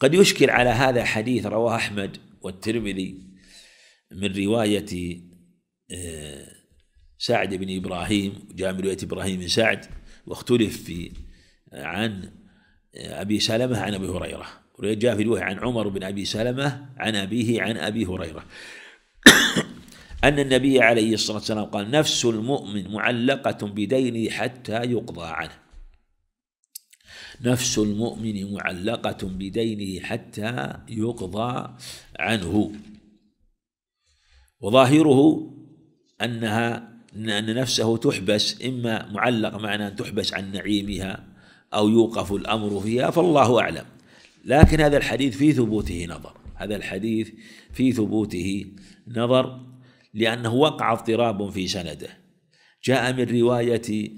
قد يشكل على هذا حديث رواه أحمد والترمذي من رواية سعد بن إبراهيم جاء من إبراهيم بن سعد واختلف في عن آه، أبي سلمة عن أبي هريرة جاء في الوحي عن عمر بن أبي سلمة عن أبيه عن أبي هريرة أن النبي عليه الصلاة والسلام قال نفس المؤمن معلقة بدينه حتى يقضى عنه نفس المؤمن معلقة بدينه حتى يقضى عنه وظاهره أنها أن نفسه تحبس إما معلق معنى أن تحبس عن نعيمها أو يوقف الأمر فيها فالله أعلم لكن هذا الحديث في ثبوته نظر هذا الحديث في ثبوته نظر لأنه وقع اضطراب في سنده جاء من رواية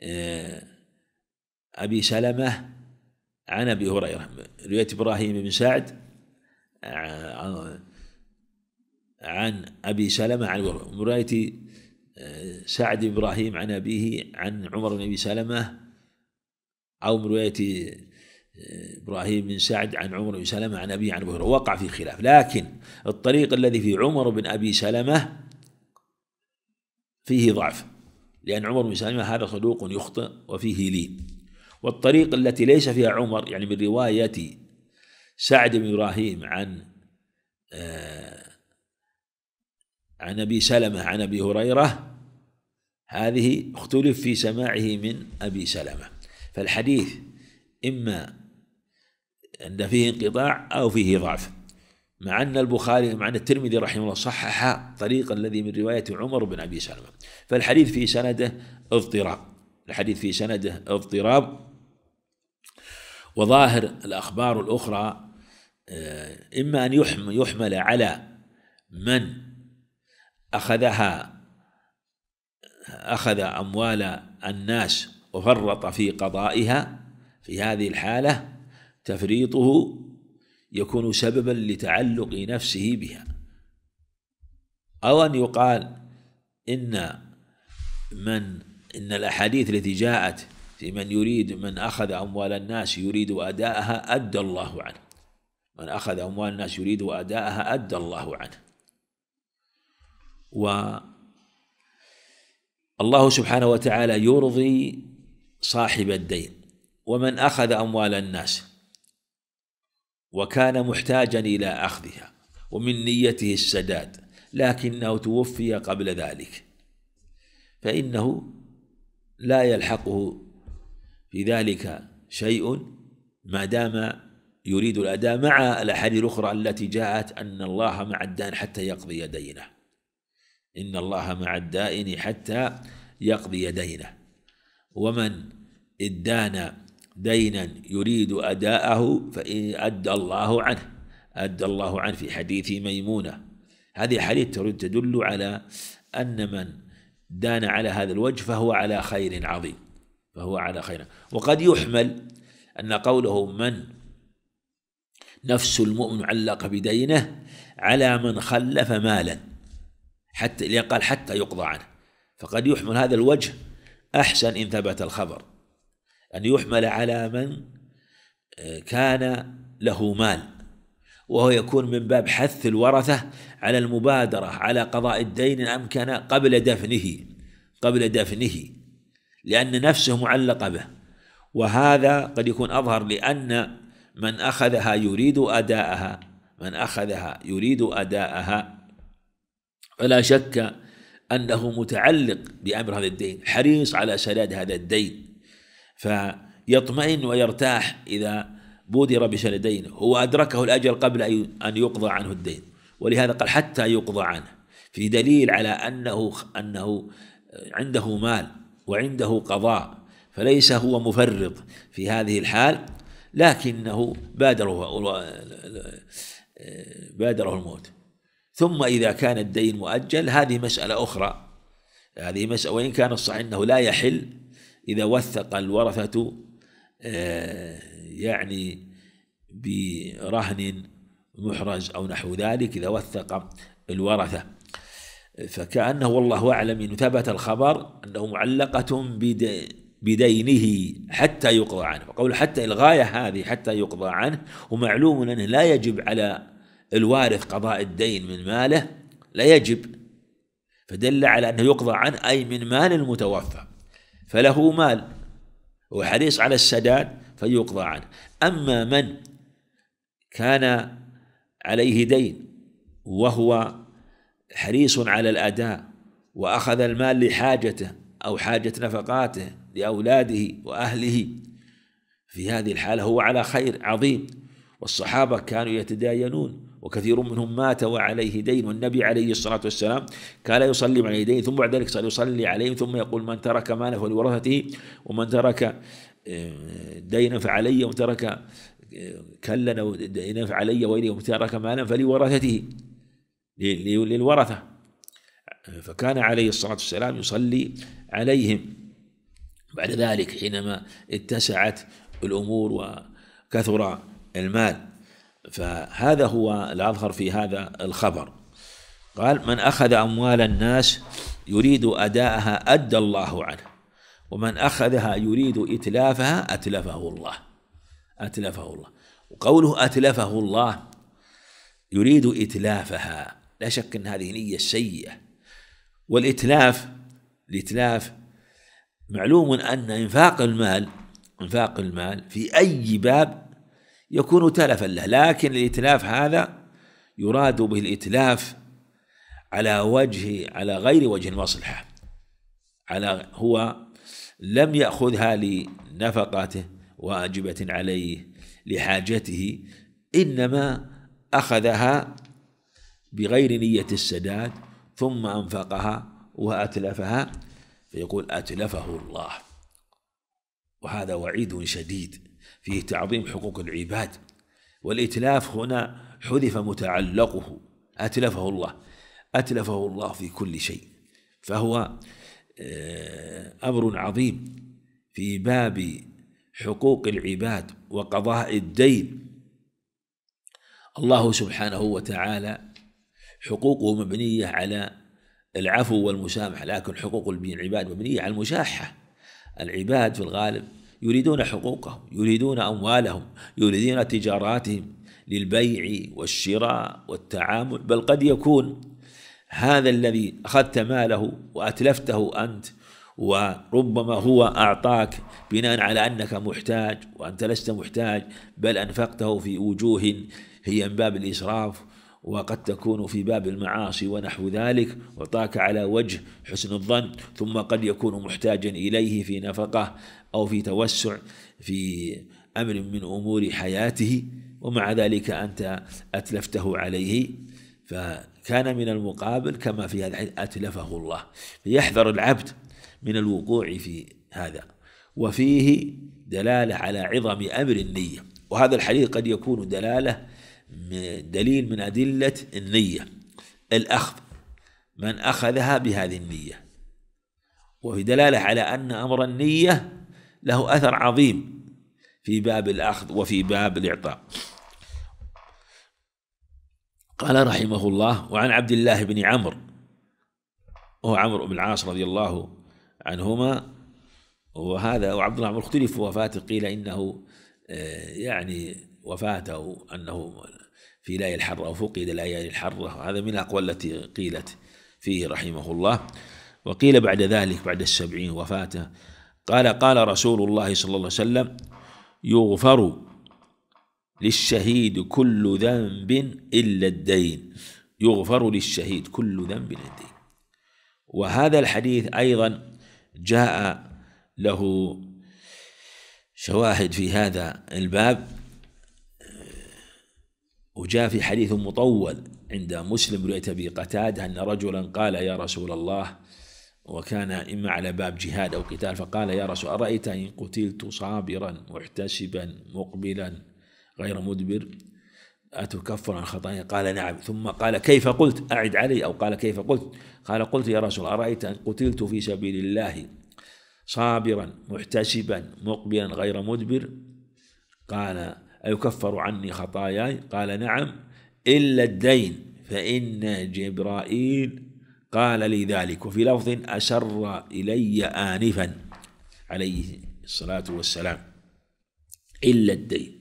آه، أبي سلمة عن أبي هريرة رواية إبراهيم بن سعد آه، عن أبي سلمة عن مراية آه، سعد إبراهيم عن أبيه عن عمر بن أبي سلمة أو مراية آه، إبراهيم بن سعد عن عمر بن سلمة عن أبيه عن أبي هريرة وقع في خلاف لكن الطريق الذي في عمر بن أبي سلمة فيه ضعف لأن عمر بن سلمة هذا صدوق يخطئ وفيه لين والطريق التي ليس فيها عمر يعني من رواية سعد بن إبراهيم عن آه عن ابي سلمه عن ابي هريره هذه اختلف في سماعه من ابي سلمه فالحديث اما ان فيه انقطاع او فيه ضعف مع ان البخاري مع ان الترمذي رحمه الله صحح طريق الذي من روايه عمر بن ابي سلمه فالحديث في سنده اضطراب الحديث في سنده اضطراب وظاهر الاخبار الاخرى آه، اما ان يحمل على من أخذها أخذ أموال الناس وفرط في قضائها في هذه الحالة تفريطه يكون سببا لتعلق نفسه بها أو أن يقال إن من إن الأحاديث التي جاءت في من يريد من أخذ أموال الناس يريد أداءها أدى الله عنه من أخذ أموال الناس يريد أداءها أدى الله عنه و الله سبحانه وتعالى يرضي صاحب الدين ومن اخذ اموال الناس وكان محتاجا الى اخذها ومن نيته السداد لكنه توفي قبل ذلك فانه لا يلحقه في ذلك شيء ما دام يريد الاداء مع الاحاديث الاخرى التي جاءت ان الله مع الدان حتى يقضي دينه إن الله مع الدائن حتى يقضي دينه ومن ادان دينا يريد أداءه فإن أدى الله عنه أدى الله عنه في حديث ميمونة هذه حديث تدل على أن من دان على هذا الوجه فهو على خير عظيم فهو على خير وقد يحمل أن قوله من نفس المؤمن علق بدينه على من خلف مالا حتى اللي قال حتى يقضى عنه فقد يحمل هذا الوجه أحسن إن ثبت الخبر أن يحمل على من كان له مال وهو يكون من باب حث الورثة على المبادرة على قضاء الدين إن أمكن قبل دفنه قبل دفنه لأن نفسه معلقة به وهذا قد يكون أظهر لأن من أخذها يريد أداءها من أخذها يريد أداءها فلا شك أنه متعلق بأمر هذا الدين حريص على سداد هذا الدين فيطمئن ويرتاح إذا بودر دينه هو أدركه الأجل قبل أن يقضى عنه الدين ولهذا قال حتى يقضى عنه في دليل على أنه أنه عنده مال وعنده قضاء فليس هو مفرط في هذه الحال لكنه بادره آه، بادره الموت ثم إذا كان الدين مؤجل هذه مسألة أخرى هذه مسألة وإن كان الصحيح أنه لا يحل إذا وثق الورثة آه، يعني برهن محرز أو نحو ذلك إذا وثق الورثة فكأنه والله أعلم إن ثبت الخبر أنه معلقة بدينه حتى يقضى عنه وقول حتى الغاية هذه حتى يقضى عنه ومعلوم أنه لا يجب على الوارث قضاء الدين من ماله لا يجب فدل على أنه يقضى عنه أي من مال المتوفى فله مال وحريص على السداد فيقضى عنه أما من كان عليه دين وهو حريص على الأداء وأخذ المال لحاجته أو حاجة نفقاته لأولاده وأهله في هذه الحالة هو على خير عظيم والصحابة كانوا يتداينون وكثير منهم مات وعليه دين والنبي عليه الصلاة والسلام كان يصلي عليه دين ثم بعد ذلك صار يصلي عليهم ثم يقول من ترك ماله فلورثته ومن ترك آه، دينا فعلي ومن ترك آه، كلا دينا فعلي ويلي ومن ترك مالا فلورثته للورثة فكان عليه الصلاة والسلام يصلي عليهم بعد ذلك حينما اتسعت الأمور وكثر المال فهذا هو الأظهر في هذا الخبر قال من أخذ أموال الناس يريد أداءها أدى الله عنه ومن أخذها يريد إتلافها أتلفه الله أتلفه الله وقوله أتلفه الله يريد إتلافها لا شك أن هذه نية سيئة والإتلاف الإتلاف معلوم أن إنفاق المال إنفاق المال في أي باب يكون تلفا له لكن الإتلاف هذا يراد به الإتلاف على وجه على غير وجه المصلحة على هو لم يأخذها لنفقته واجبة عليه لحاجته إنما أخذها بغير نية السداد ثم أنفقها وأتلفها فيقول أتلفه الله وهذا وعيد شديد فيه تعظيم حقوق العباد والإتلاف هنا حذف متعلقه أتلفه الله أتلفه الله في كل شيء فهو آه، أمر عظيم في باب حقوق العباد وقضاء الدين الله سبحانه وتعالى حقوقه مبنية على العفو والمسامحة لكن حقوق العباد مبنية على المشاحة العباد في الغالب يريدون حقوقهم يريدون أموالهم يريدون تجاراتهم للبيع والشراء والتعامل بل قد يكون هذا الذي أخذت ماله وأتلفته أنت وربما هو أعطاك بناء على أنك محتاج وأنت لست محتاج بل أنفقته في وجوه هي من باب الإسراف وقد تكون في باب المعاصي ونحو ذلك وطاك على وجه حسن الظن ثم قد يكون محتاجا إليه في نفقة أو في توسع في أمر من أمور حياته ومع ذلك أنت أتلفته عليه فكان من المقابل كما في هذا الحديث أتلفه الله فيحذر العبد من الوقوع في هذا وفيه دلالة على عظم أمر النية وهذا الحديث قد يكون دلالة دليل من أدلة النية الأخذ من أخذها بهذه النية وفي دلالة على أن أمر النية له أثر عظيم في باب الأخذ وفي باب الإعطاء قال رحمه الله وعن عبد الله بن عمرو وهو عمرو بن العاص رضي الله عنهما وهذا وعبد الله عمرو اختلف في وفاته قيل إنه آه، يعني وفاته أنه في ليالي الحرة وفقد ليالي الحرة هذا من الأقوال التي قيلت فيه رحمه الله وقيل بعد ذلك بعد السبعين وفاته قال قال رسول الله صلى الله عليه وسلم يغفر للشهيد كل ذنب إلا الدين يغفر للشهيد كل ذنب إلا الدين وهذا الحديث أيضا جاء له شواهد في هذا الباب وجاء في حديث مطول عند مسلم رؤية أبي قتادة أن رجلا قال يا رسول الله وكان إما على باب جهاد أو قتال فقال يا رسول أرأيت إن قتلت صابرا محتسبا مقبلا غير مدبر أتكفر عن خطايا قال نعم ثم قال كيف قلت أعد علي أو قال كيف قلت قال قلت يا رسول أرأيت أن قتلت في سبيل الله صابرا محتسبا مقبلا غير مدبر قال أيكفر عني خطاياي قال نعم إلا الدين فإن جبرائيل قال لي ذلك وفي لفظ أشر إلي آنفا عليه الصلاة والسلام إلا الدين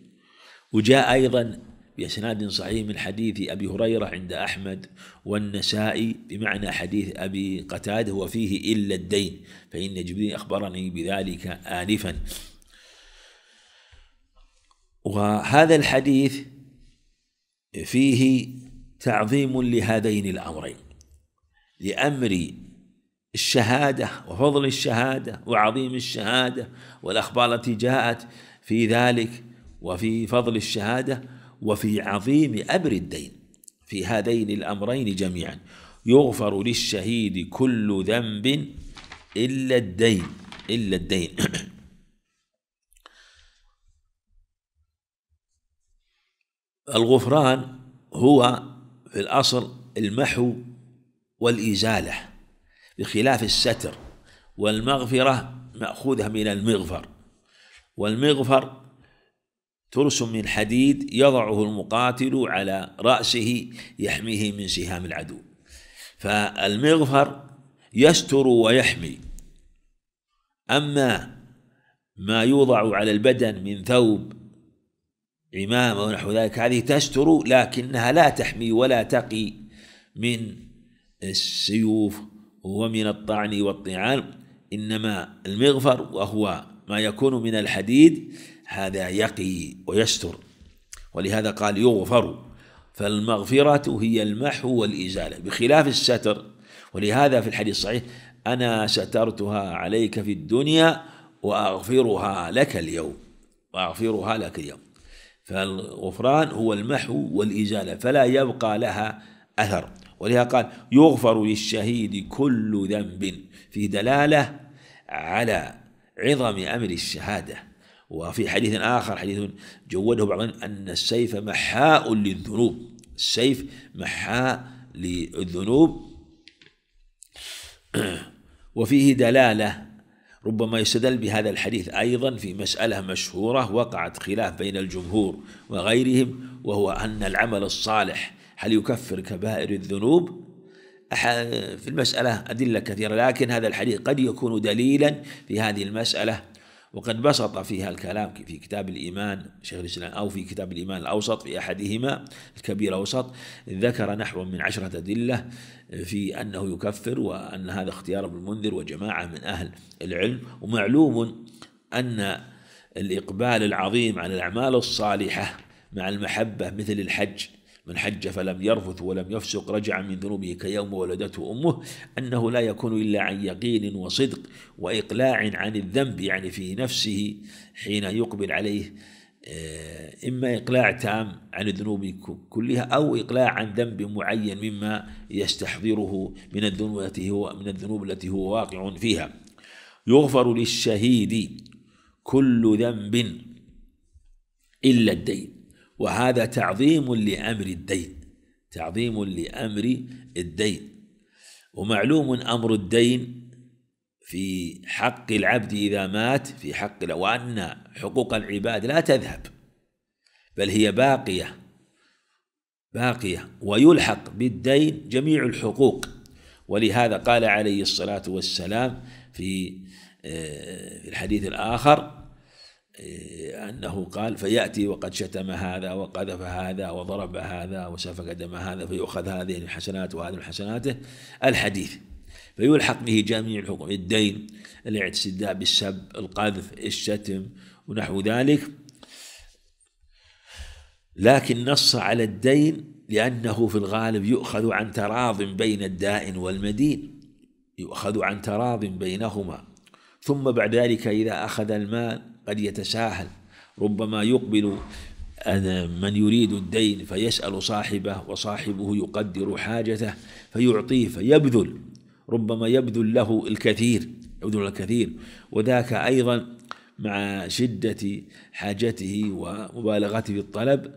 وجاء أيضا بإسناد صحيح من حديث أبي هريرة عند أحمد والنسائي بمعنى حديث أبي قتادة وفيه إلا الدين فإن جبريل أخبرني بذلك آنفا وهذا الحديث فيه تعظيم لهذين الامرين لامر الشهاده وفضل الشهاده وعظيم الشهاده والاخبار التي جاءت في ذلك وفي فضل الشهاده وفي عظيم امر الدين في هذين الامرين جميعا يغفر للشهيد كل ذنب الا الدين الا الدين الغفران هو في الأصل المحو والإزالة بخلاف الستر والمغفرة مأخوذة من المغفر والمغفر ترس من حديد يضعه المقاتل على رأسه يحميه من سهام العدو فالمغفر يستر ويحمي أما ما يوضع على البدن من ثوب عمامة ونحو ذلك هذه تستر لكنها لا تحمي ولا تقي من السيوف ومن الطعن والطعان إنما المغفر وهو ما يكون من الحديد هذا يقي ويستر ولهذا قال يغفر فالمغفرة هي المحو والإزالة بخلاف الستر ولهذا في الحديث الصحيح أنا سترتها عليك في الدنيا وأغفرها لك اليوم وأغفرها لك اليوم فالغفران هو المحو والإزالة فلا يبقى لها أثر ولهذا قال يغفر للشهيد كل ذنب في دلالة على عظم أمر الشهادة وفي حديث آخر حديث جوده بعض أن السيف محاء للذنوب السيف محاء للذنوب وفيه دلالة ربما يستدل بهذا الحديث أيضا في مسألة مشهورة وقعت خلاف بين الجمهور وغيرهم وهو أن العمل الصالح هل يكفر كبائر الذنوب في المسألة أدلة كثيرة لكن هذا الحديث قد يكون دليلا في هذه المسألة وقد بسط فيها الكلام في كتاب الإيمان شيخ الإسلام أو في كتاب الإيمان الأوسط في أحدهما الكبير أوسط ذكر نحو من عشرة أدلة في أنه يكفر وأن هذا اختيار ابن المنذر وجماعة من أهل العلم ومعلوم أن الإقبال العظيم على الأعمال الصالحة مع المحبة مثل الحج من حج فلم يرفث ولم يفسق رجع من ذنوبه كيوم ولدته امه انه لا يكون الا عن يقين وصدق واقلاع عن الذنب يعني في نفسه حين يقبل عليه آه، إما إقلاع تام عن الذنوب كلها أو إقلاع عن ذنب معين مما يستحضره من الذنوب التي هو من الذنوب التي هو واقع فيها يغفر للشهيد كل ذنب إلا الدين وهذا تعظيم لأمر الدين تعظيم لأمر الدين ومعلوم أمر الدين في حق العبد إذا مات في حق وأن حقوق العباد لا تذهب بل هي باقية باقية ويلحق بالدين جميع الحقوق ولهذا قال عليه الصلاة والسلام في آه، في الحديث الآخر آه، أنه قال فيأتي وقد شتم هذا وقذف هذا وضرب هذا وسفك دم هذا فيؤخذ هذه الحسنات وهذه من حسناته الحديث فيلحق به جميع الحقوق الدين الاعتداء بالسب القذف الشتم ونحو ذلك لكن نص على الدين لأنه في الغالب يؤخذ عن تراض بين الدائن والمدين يؤخذ عن تراض بينهما ثم بعد ذلك إذا أخذ المال قد يتساهل ربما يقبل من يريد الدين فيسأل صاحبه وصاحبه يقدر حاجته فيعطيه فيبذل ربما يبذل له الكثير يبذل الكثير وذاك أيضا مع شدة حاجته ومبالغته في الطلب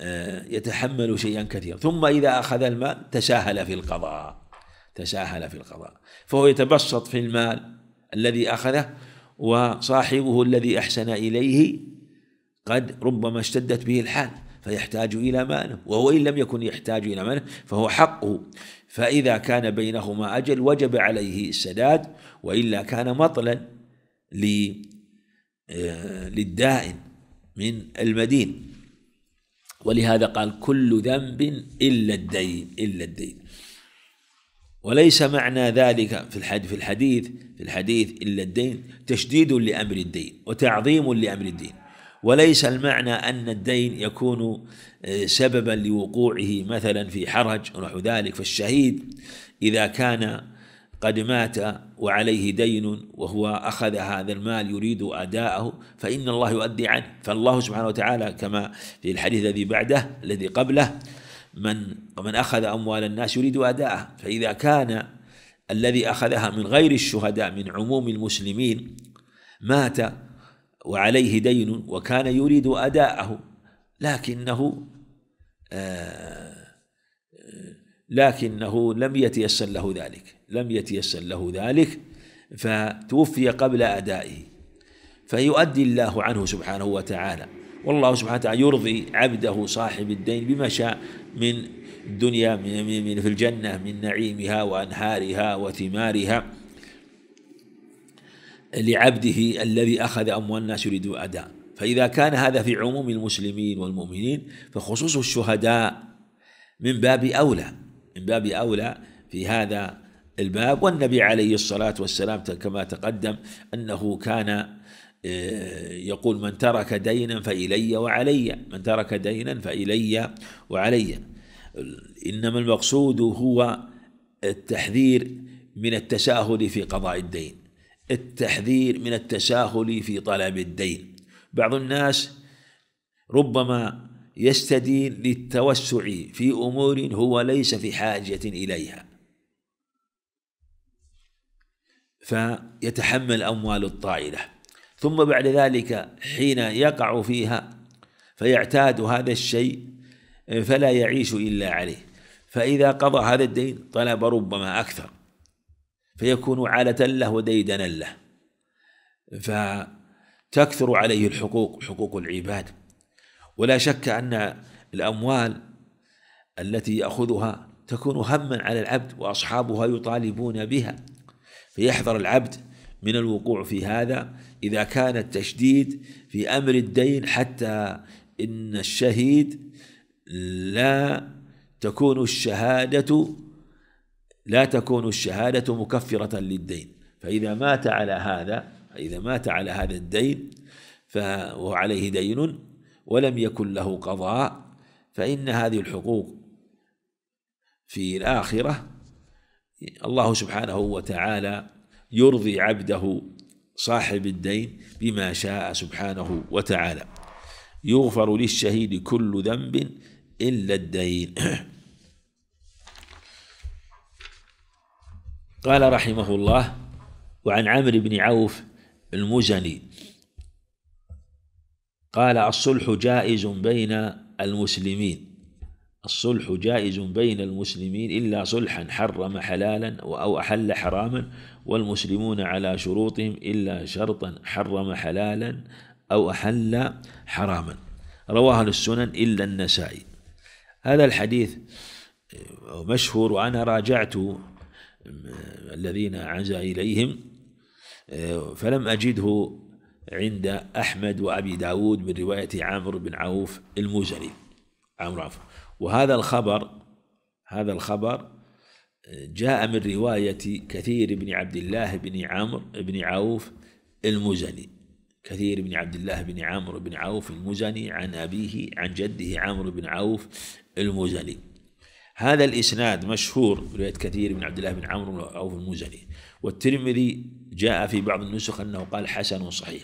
آه، يتحمل شيئا كثيرا ثم إذا أخذ المال تساهل في القضاء تساهل في القضاء فهو يتبسط في المال الذي أخذه وصاحبه الذي أحسن إليه قد ربما اشتدت به الحال فيحتاج إلى ماله وهو إن لم يكن يحتاج إلى ماله فهو حقه فإذا كان بينهما أجل وجب عليه السداد وإلا كان مطلا آه، للدائن من المدين ولهذا قال كل ذنب إلا الدين إلا الدين وليس معنى ذلك في الحديث في الحديث في الحديث إلا الدين تشديد لأمر الدين وتعظيم لأمر الدين وليس المعنى أن الدين يكون آه، سببا لوقوعه مثلا في حرج ونحو ذلك فالشهيد إذا كان قد مات وعليه دين وهو أخذ هذا المال يريد أداءه فإن الله يؤدي عنه فالله سبحانه وتعالى كما في الحديث الذي بعده الذي قبله من من أخذ أموال الناس يريد أداءه فإذا كان الذي أخذها من غير الشهداء من عموم المسلمين مات وعليه دين وكان يريد أداءه لكنه آه، لكنه لم يتيسر له ذلك لم يتيسر له ذلك فتوفي قبل أدائه فيؤدي الله عنه سبحانه وتعالى والله سبحانه وتعالى يرضي عبده صاحب الدين بما شاء من الدنيا من في الجنة من نعيمها وأنهارها وثمارها لعبده الذي أخذ أموال الناس يريد أداء فإذا كان هذا في عموم المسلمين والمؤمنين فخصوص الشهداء من باب أولى من باب أولى في هذا الباب والنبي عليه الصلاة والسلام كما تقدم أنه كان آه، يقول من ترك دينا فإلي وعلي من ترك دينا فإلي وعلي إنما المقصود هو التحذير من التساهل في قضاء الدين التحذير من التساهل في طلب الدين بعض الناس ربما يستدين للتوسع في امور هو ليس في حاجه اليها فيتحمل اموال الطائله ثم بعد ذلك حين يقع فيها فيعتاد هذا الشيء فلا يعيش الا عليه فاذا قضى هذا الدين طلب ربما اكثر فيكون عالة له وديدنا له فتكثر عليه الحقوق حقوق العباد ولا شك أن الأموال التي يأخذها تكون هما على العبد وأصحابها يطالبون بها فيحذر العبد من الوقوع في هذا إذا كان التشديد في أمر الدين حتى إن الشهيد لا تكون الشهادة لا تكون الشهادة مكفرة للدين فإذا مات على هذا إذا مات على هذا الدين فهو عليه دين ولم يكن له قضاء فإن هذه الحقوق في الآخرة الله سبحانه وتعالى يرضي عبده صاحب الدين بما شاء سبحانه وتعالى يغفر للشهيد كل ذنب إلا الدين قال رحمه الله وعن عمرو بن عوف المزني قال الصلح جائز بين المسلمين الصلح جائز بين المسلمين إلا صلحا حرم حلالا أو أحل حراما والمسلمون على شروطهم إلا شرطا حرم حلالا أو أحل حراما رواه السنن إلا النسائي هذا الحديث مشهور وأنا راجعته الذين عزا إليهم آه، فلم أجده عند أحمد وأبي داود من رواية عامر بن عوف المزني عامر عوف وهذا الخبر هذا الخبر آه، جاء من رواية كثير بن عبد الله بن عمرو بن عوف المزني كثير بن عبد الله بن عمرو بن عوف المزني عن أبيه عن جده عمرو بن عوف المزني هذا الإسناد مشهور رواية كثير من عبد الله بن عمرو او المزني والترمذي جاء في بعض النسخ أنه قال حسن صحيح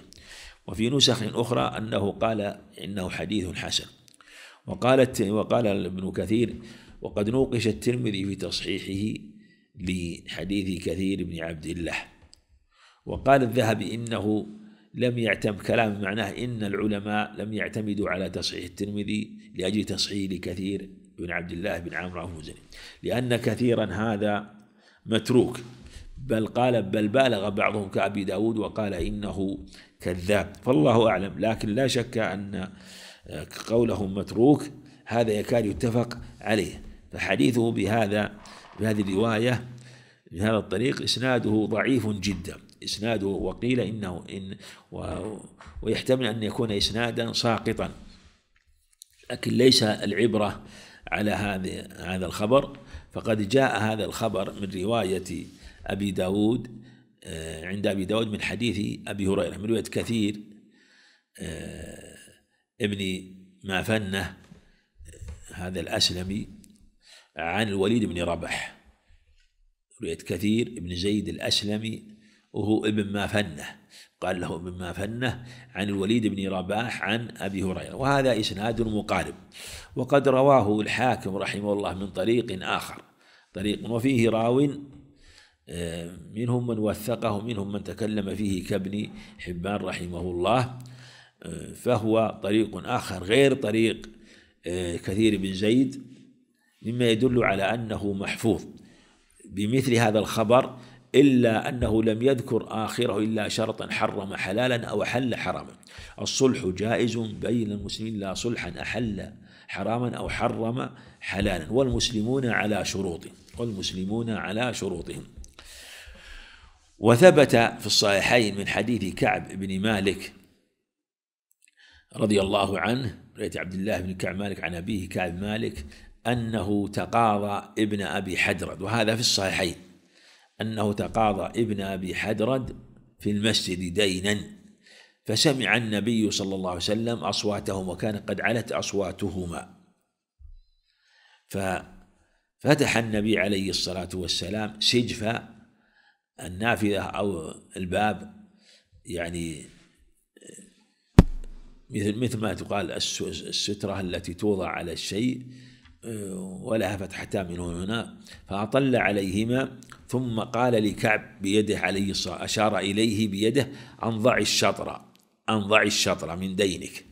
وفي نسخ أخرى أنه قال إنه حديث حسن وقالت وقال ابن كثير وقد نوقش الترمذي في تصحيحه لحديث كثير بن عبد الله وقال الذهبي إنه لم يعتم كلام معناه إن العلماء لم يعتمدوا على تصحيح الترمذي لأجل تصحيح لكثير بن عبد الله بن عمرو المزني لأن كثيرا هذا متروك بل قال بل بالغ بعضهم كأبي داود وقال إنه كذاب فالله أعلم لكن لا شك أن آه، قولهم متروك هذا يكاد يتفق عليه فحديثه بهذا بهذه الرواية بهذا الطريق إسناده ضعيف جدا إسناده وقيل إنه إن ويحتمل أن يكون إسنادا ساقطا لكن ليس العبرة على هذا هذا الخبر فقد جاء هذا الخبر من رواية أبي داود آه، عند أبي داود من حديث أبي هريرة من رواية كثير آه، ابن ما فنه آه، هذا الأسلمي عن الوليد بن ربح رواية كثير ابن زيد الأسلمي وهو ابن ما فنه قال له ابن ما فنه عن الوليد بن رباح عن أبي هريرة وهذا إسناد مقارب وقد رواه الحاكم رحمه الله من طريق آخر طريق وفيه راو آه، منهم من وثقه منهم من تكلم فيه كابن حبان رحمه الله آه، فهو طريق آخر غير طريق آه، كثير بن زيد مما يدل على أنه محفوظ بمثل هذا الخبر إلا أنه لم يذكر آخره إلا شرطا حرم حلالا أو أحل حراما الصلح جائز بين المسلمين لا صلحا أحل حراما أو حرم حلالا والمسلمون على شروطهم والمسلمون على شروطهم وثبت في الصحيحين من حديث كعب بن مالك رضي الله عنه بيت عبد الله بن كعب مالك عن أبيه كعب مالك أنه تقاضى ابن أبي حدرد وهذا في الصحيحين أنه تقاضى ابن أبي حدرد في المسجد دينا فسمع النبي صلى الله عليه وسلم أصواتهم وكان قد علت أصواتهما ففتح النبي عليه الصلاة والسلام سجف النافذة أو الباب يعني مثل مثل ما تقال السترة التي توضع على الشيء ولها فتحتان من هنا فأطل عليهما ثم قال لكعب بيده عليه الصلاة أشار إليه بيده أن ضع الشطر أن ضع الشطر من دينك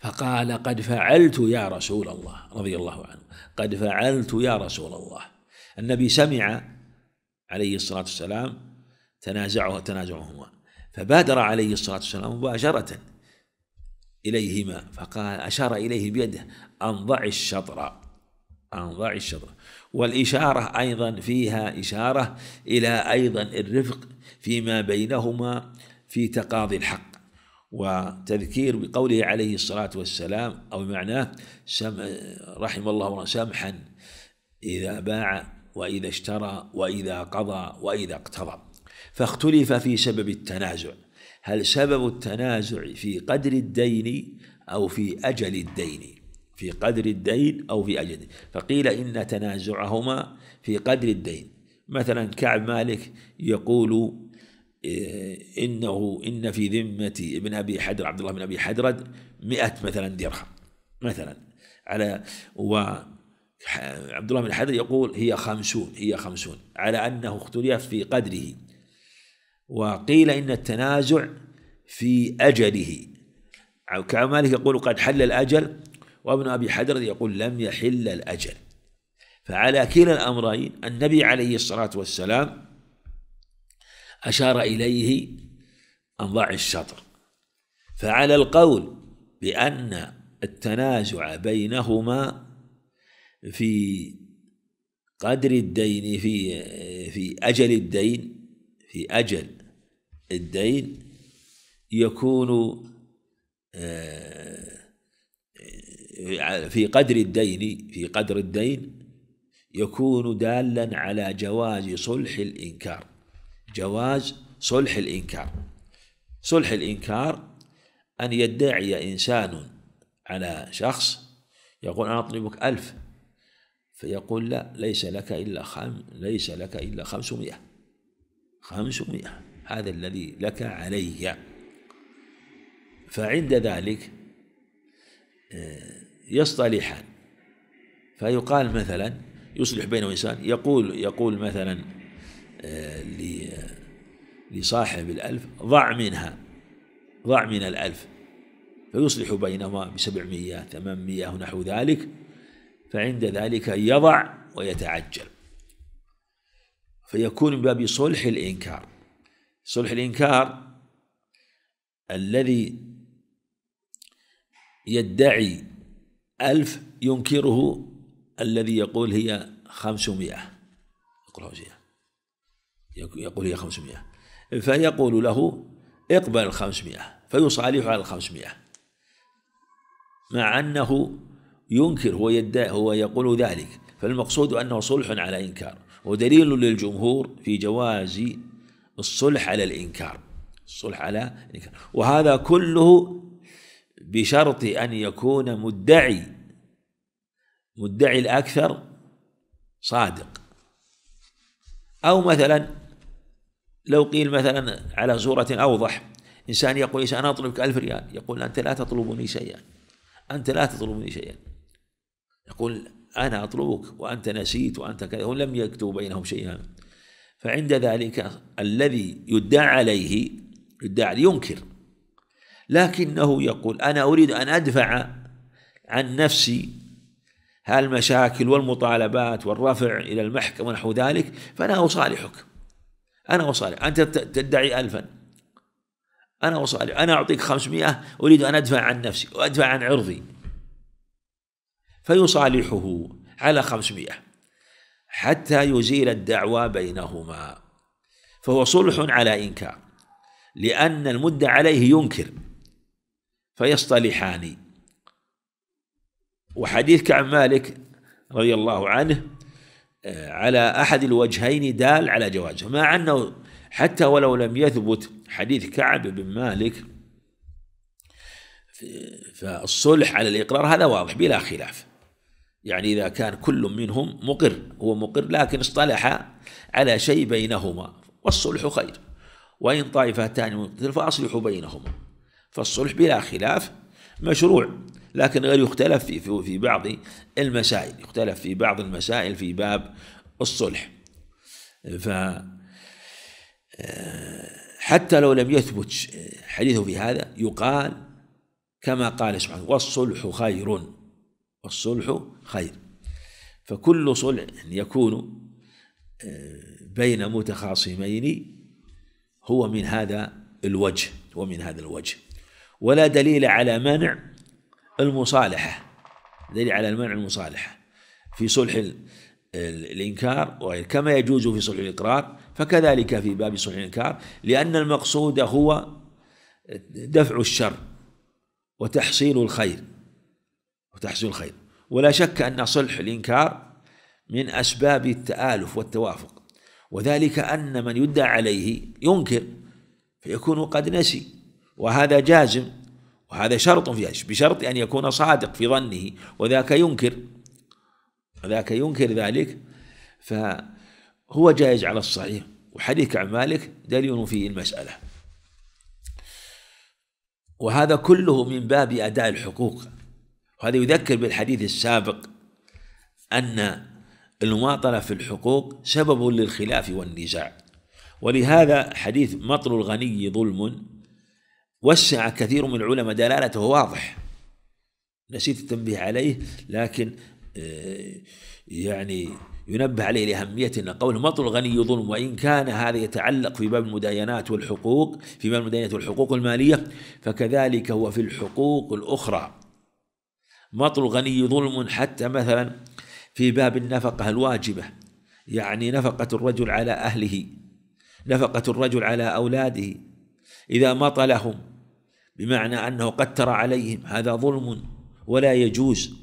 فقال قد فعلت يا رسول الله رضي الله عنه قد فعلت يا رسول الله النبي سمع عليه الصلاة والسلام تنازعه تنازعهما فبادر عليه الصلاة والسلام مباشرة إليهما فقال أشار إليه بيده أن ضع الشطر أن ضع الشطر والإشارة أيضا فيها إشارة إلى أيضا الرفق فيما بينهما في تقاضي الحق وتذكير بقوله عليه الصلاة والسلام أو معناه رحم الله سمحا إذا باع وإذا اشترى وإذا قضى وإذا اقتضى فاختلف في سبب التنازع هل سبب التنازع في قدر الدين أو في أجل الدين في قدر الدين أو في أجل الدين فقيل إن تنازعهما في قدر الدين مثلا كعب مالك يقول إيه، إنه إن في ذمة ابن أبي حدر عبد الله بن أبي حدرد مئة مثلا درهم مثلا على و عبد الله بن حدر يقول هي خمسون هي خمسون على أنه اختلف في قدره وقيل إن التنازع في أجله كمالك يقول قد حل الأجل وابن أبي حدر يقول لم يحل الأجل فعلى كلا الأمرين النبي عليه الصلاة والسلام أشار إليه أنضاع الشطر فعلى القول بأن التنازع بينهما في قدر الدين في في أجل الدين في أجل الدين يكون آه، في قدر الدين في قدر الدين يكون دالا على جواز صلح الإنكار جواز صلح الإنكار صلح الإنكار أن يدعي إنسان على شخص يقول أنا أطلبك ألف فيقول لا ليس لك إلا خم ليس لك إلا خمسمائة خمسمائة هذا الذي لك علي فعند ذلك آه، يصطلحان فيقال مثلا يصلح بينه إنسان يقول يقول مثلا آه، لصاحب الألف ضع منها ضع من الألف فيصلح بينهما بسبعمية ثمانمية ونحو ذلك فعند ذلك يضع ويتعجل فيكون من باب صلح الإنكار صلح الإنكار الذي يدعي ألف ينكره الذي يقول هي خمسمائة يقول هي يقول هي 500 فيقول له اقبل ال 500 فيصالحه على ال 500 مع أنه ينكر هو يدعي هو يقول ذلك فالمقصود أنه صلح على إنكار ودليل للجمهور في جواز الصلح على الإنكار الصلح على الإنكار وهذا كله بشرط أن يكون مدعي مدعي الأكثر صادق أو مثلا لو قيل مثلا على صورة أوضح إنسان يقول إنسان أنا أطلبك ألف ريال يقول أنت لا تطلبني شيئا أنت لا تطلبني شيئا يقول أنا أطلبك وأنت نسيت وأنت كذا هو لم يكتب بينهم شيئا فعند ذلك الذي يدعى عليه يدعى ينكر لكنه يقول أنا أريد أن أدفع عن نفسي هالمشاكل والمطالبات والرفع إلى المحكمة ونحو ذلك فأنا أصالحك أنا وصالح أنت تدعي ألفا أنا وصالح أنا أعطيك خمسمائة أريد أن أدفع عن نفسي وأدفع عن عرضي فيصالحه على خمسمائة حتى يزيل الدعوى بينهما فهو صلح على إنكار لأن المد عليه ينكر فيصطلحان وحديث كعب مالك رضي الله عنه آه، على أحد الوجهين دال على جوازه مع أنه حتى ولو لم يثبت حديث كعب بن مالك فالصلح على الإقرار هذا واضح بلا خلاف يعني إذا كان كل منهم مقر هو مقر لكن اصطلح على شيء بينهما والصلح خير وإن طائفتان فأصلحوا بينهما فالصلح بلا خلاف مشروع لكن غير يختلف في في بعض المسائل يختلف في بعض المسائل في باب الصلح ف حتى لو لم يثبت حديثه في هذا يقال كما قال سبحانه والصلح خير والصلح خير فكل صلح يكون بين متخاصمين هو من هذا الوجه ومن هذا الوجه ولا دليل على منع المصالحة دليل على المنع المصالحة في صلح الإنكار كما يجوز في صلح الإقرار فكذلك في باب صلح الإنكار لأن المقصود هو دفع الشر وتحصيل الخير وتحصيل الخير ولا شك أن صلح الإنكار من أسباب التآلف والتوافق وذلك أن من يدعى عليه ينكر فيكون قد نسي وهذا جازم وهذا شرط في بشرط أن يكون صادق في ظنه وذاك ينكر وذاك ينكر ذلك فهو جائز على الصحيح وحديث عن مالك دليل في المسألة وهذا كله من باب أداء الحقوق وهذا يذكر بالحديث السابق أن المماطلة في الحقوق سبب للخلاف والنزاع ولهذا حديث مطل الغني ظلم وسع كثير من العلماء دلالته واضح نسيت التنبيه عليه لكن آه، يعني ينبه عليه لأهمية أن قول مطل الغني ظلم وإن كان هذا يتعلق في باب المداينات والحقوق في باب المداينات والحقوق المالية فكذلك هو في الحقوق الأخرى مطل الغني ظلم حتى مثلا في باب النفقة الواجبة يعني نفقة الرجل على أهله نفقة الرجل على أولاده إذا مطلهم بمعنى أنه قتر عليهم هذا ظلم ولا يجوز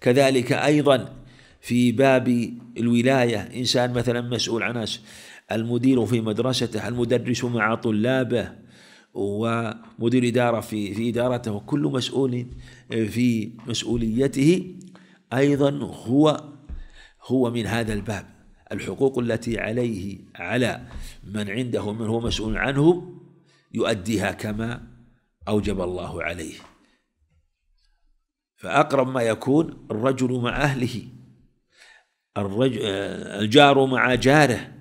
كذلك أيضا في باب الولاية إنسان مثلا مسؤول عن المدير في مدرسته المدرس مع طلابه ومدير إدارة في, في إدارته وكل مسؤول في مسؤوليته أيضا هو هو من هذا الباب الحقوق التي عليه على من عنده من هو مسؤول عنه يؤديها كما أوجب الله عليه فأقرب ما يكون الرجل مع أهله الرجل الجار مع جاره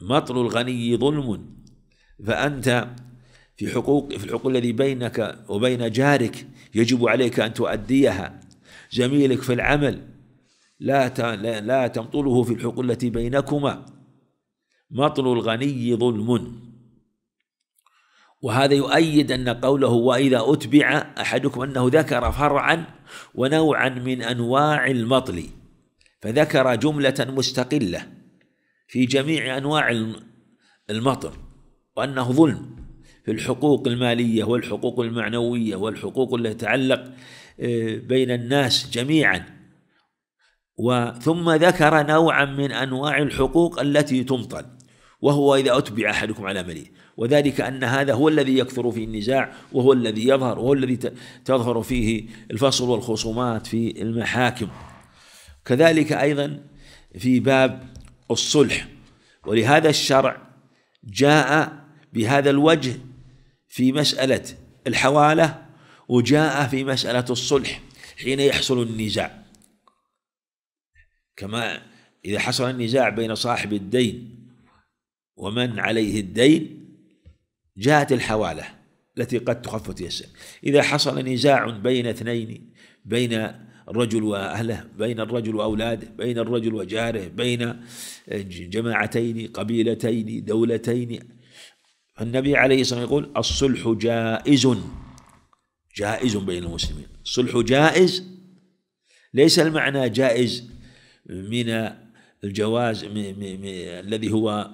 مطل الغني ظلم فأنت في حقوق في الحقوق الذي بينك وبين جارك يجب عليك أن تؤديها زميلك في العمل لا لا تمطله في الحقوق التي بينكما مطل الغني ظلم وهذا يؤيد أن قوله وإذا أتبع أحدكم أنه ذكر فرعا ونوعا من أنواع المطل فذكر جملة مستقلة في جميع أنواع المطل وأنه ظلم في الحقوق المالية والحقوق المعنوية والحقوق التي تتعلق آه، بين الناس جميعا وثم ذكر نوعا من أنواع الحقوق التي تمطل وهو إذا أتبع أحدكم على مليء وذلك أن هذا هو الذي يكثر فيه النزاع وهو الذي يظهر وهو الذي تظهر فيه الفصل والخصومات في المحاكم كذلك أيضا في باب الصلح ولهذا الشرع جاء بهذا الوجه في مسألة الحوالة وجاء في مسألة الصلح حين يحصل النزاع كما إذا حصل النزاع بين صاحب الدين ومن عليه الدين جاءت الحواله التي قد تخفت يسر اذا حصل نزاع بين اثنين بين الرجل واهله بين الرجل واولاده بين الرجل وجاره بين جماعتين قبيلتين دولتين النبي عليه الصلاه والسلام يقول الصلح جائز جائز بين المسلمين الصلح جائز ليس المعنى جائز من الجواز الذي هو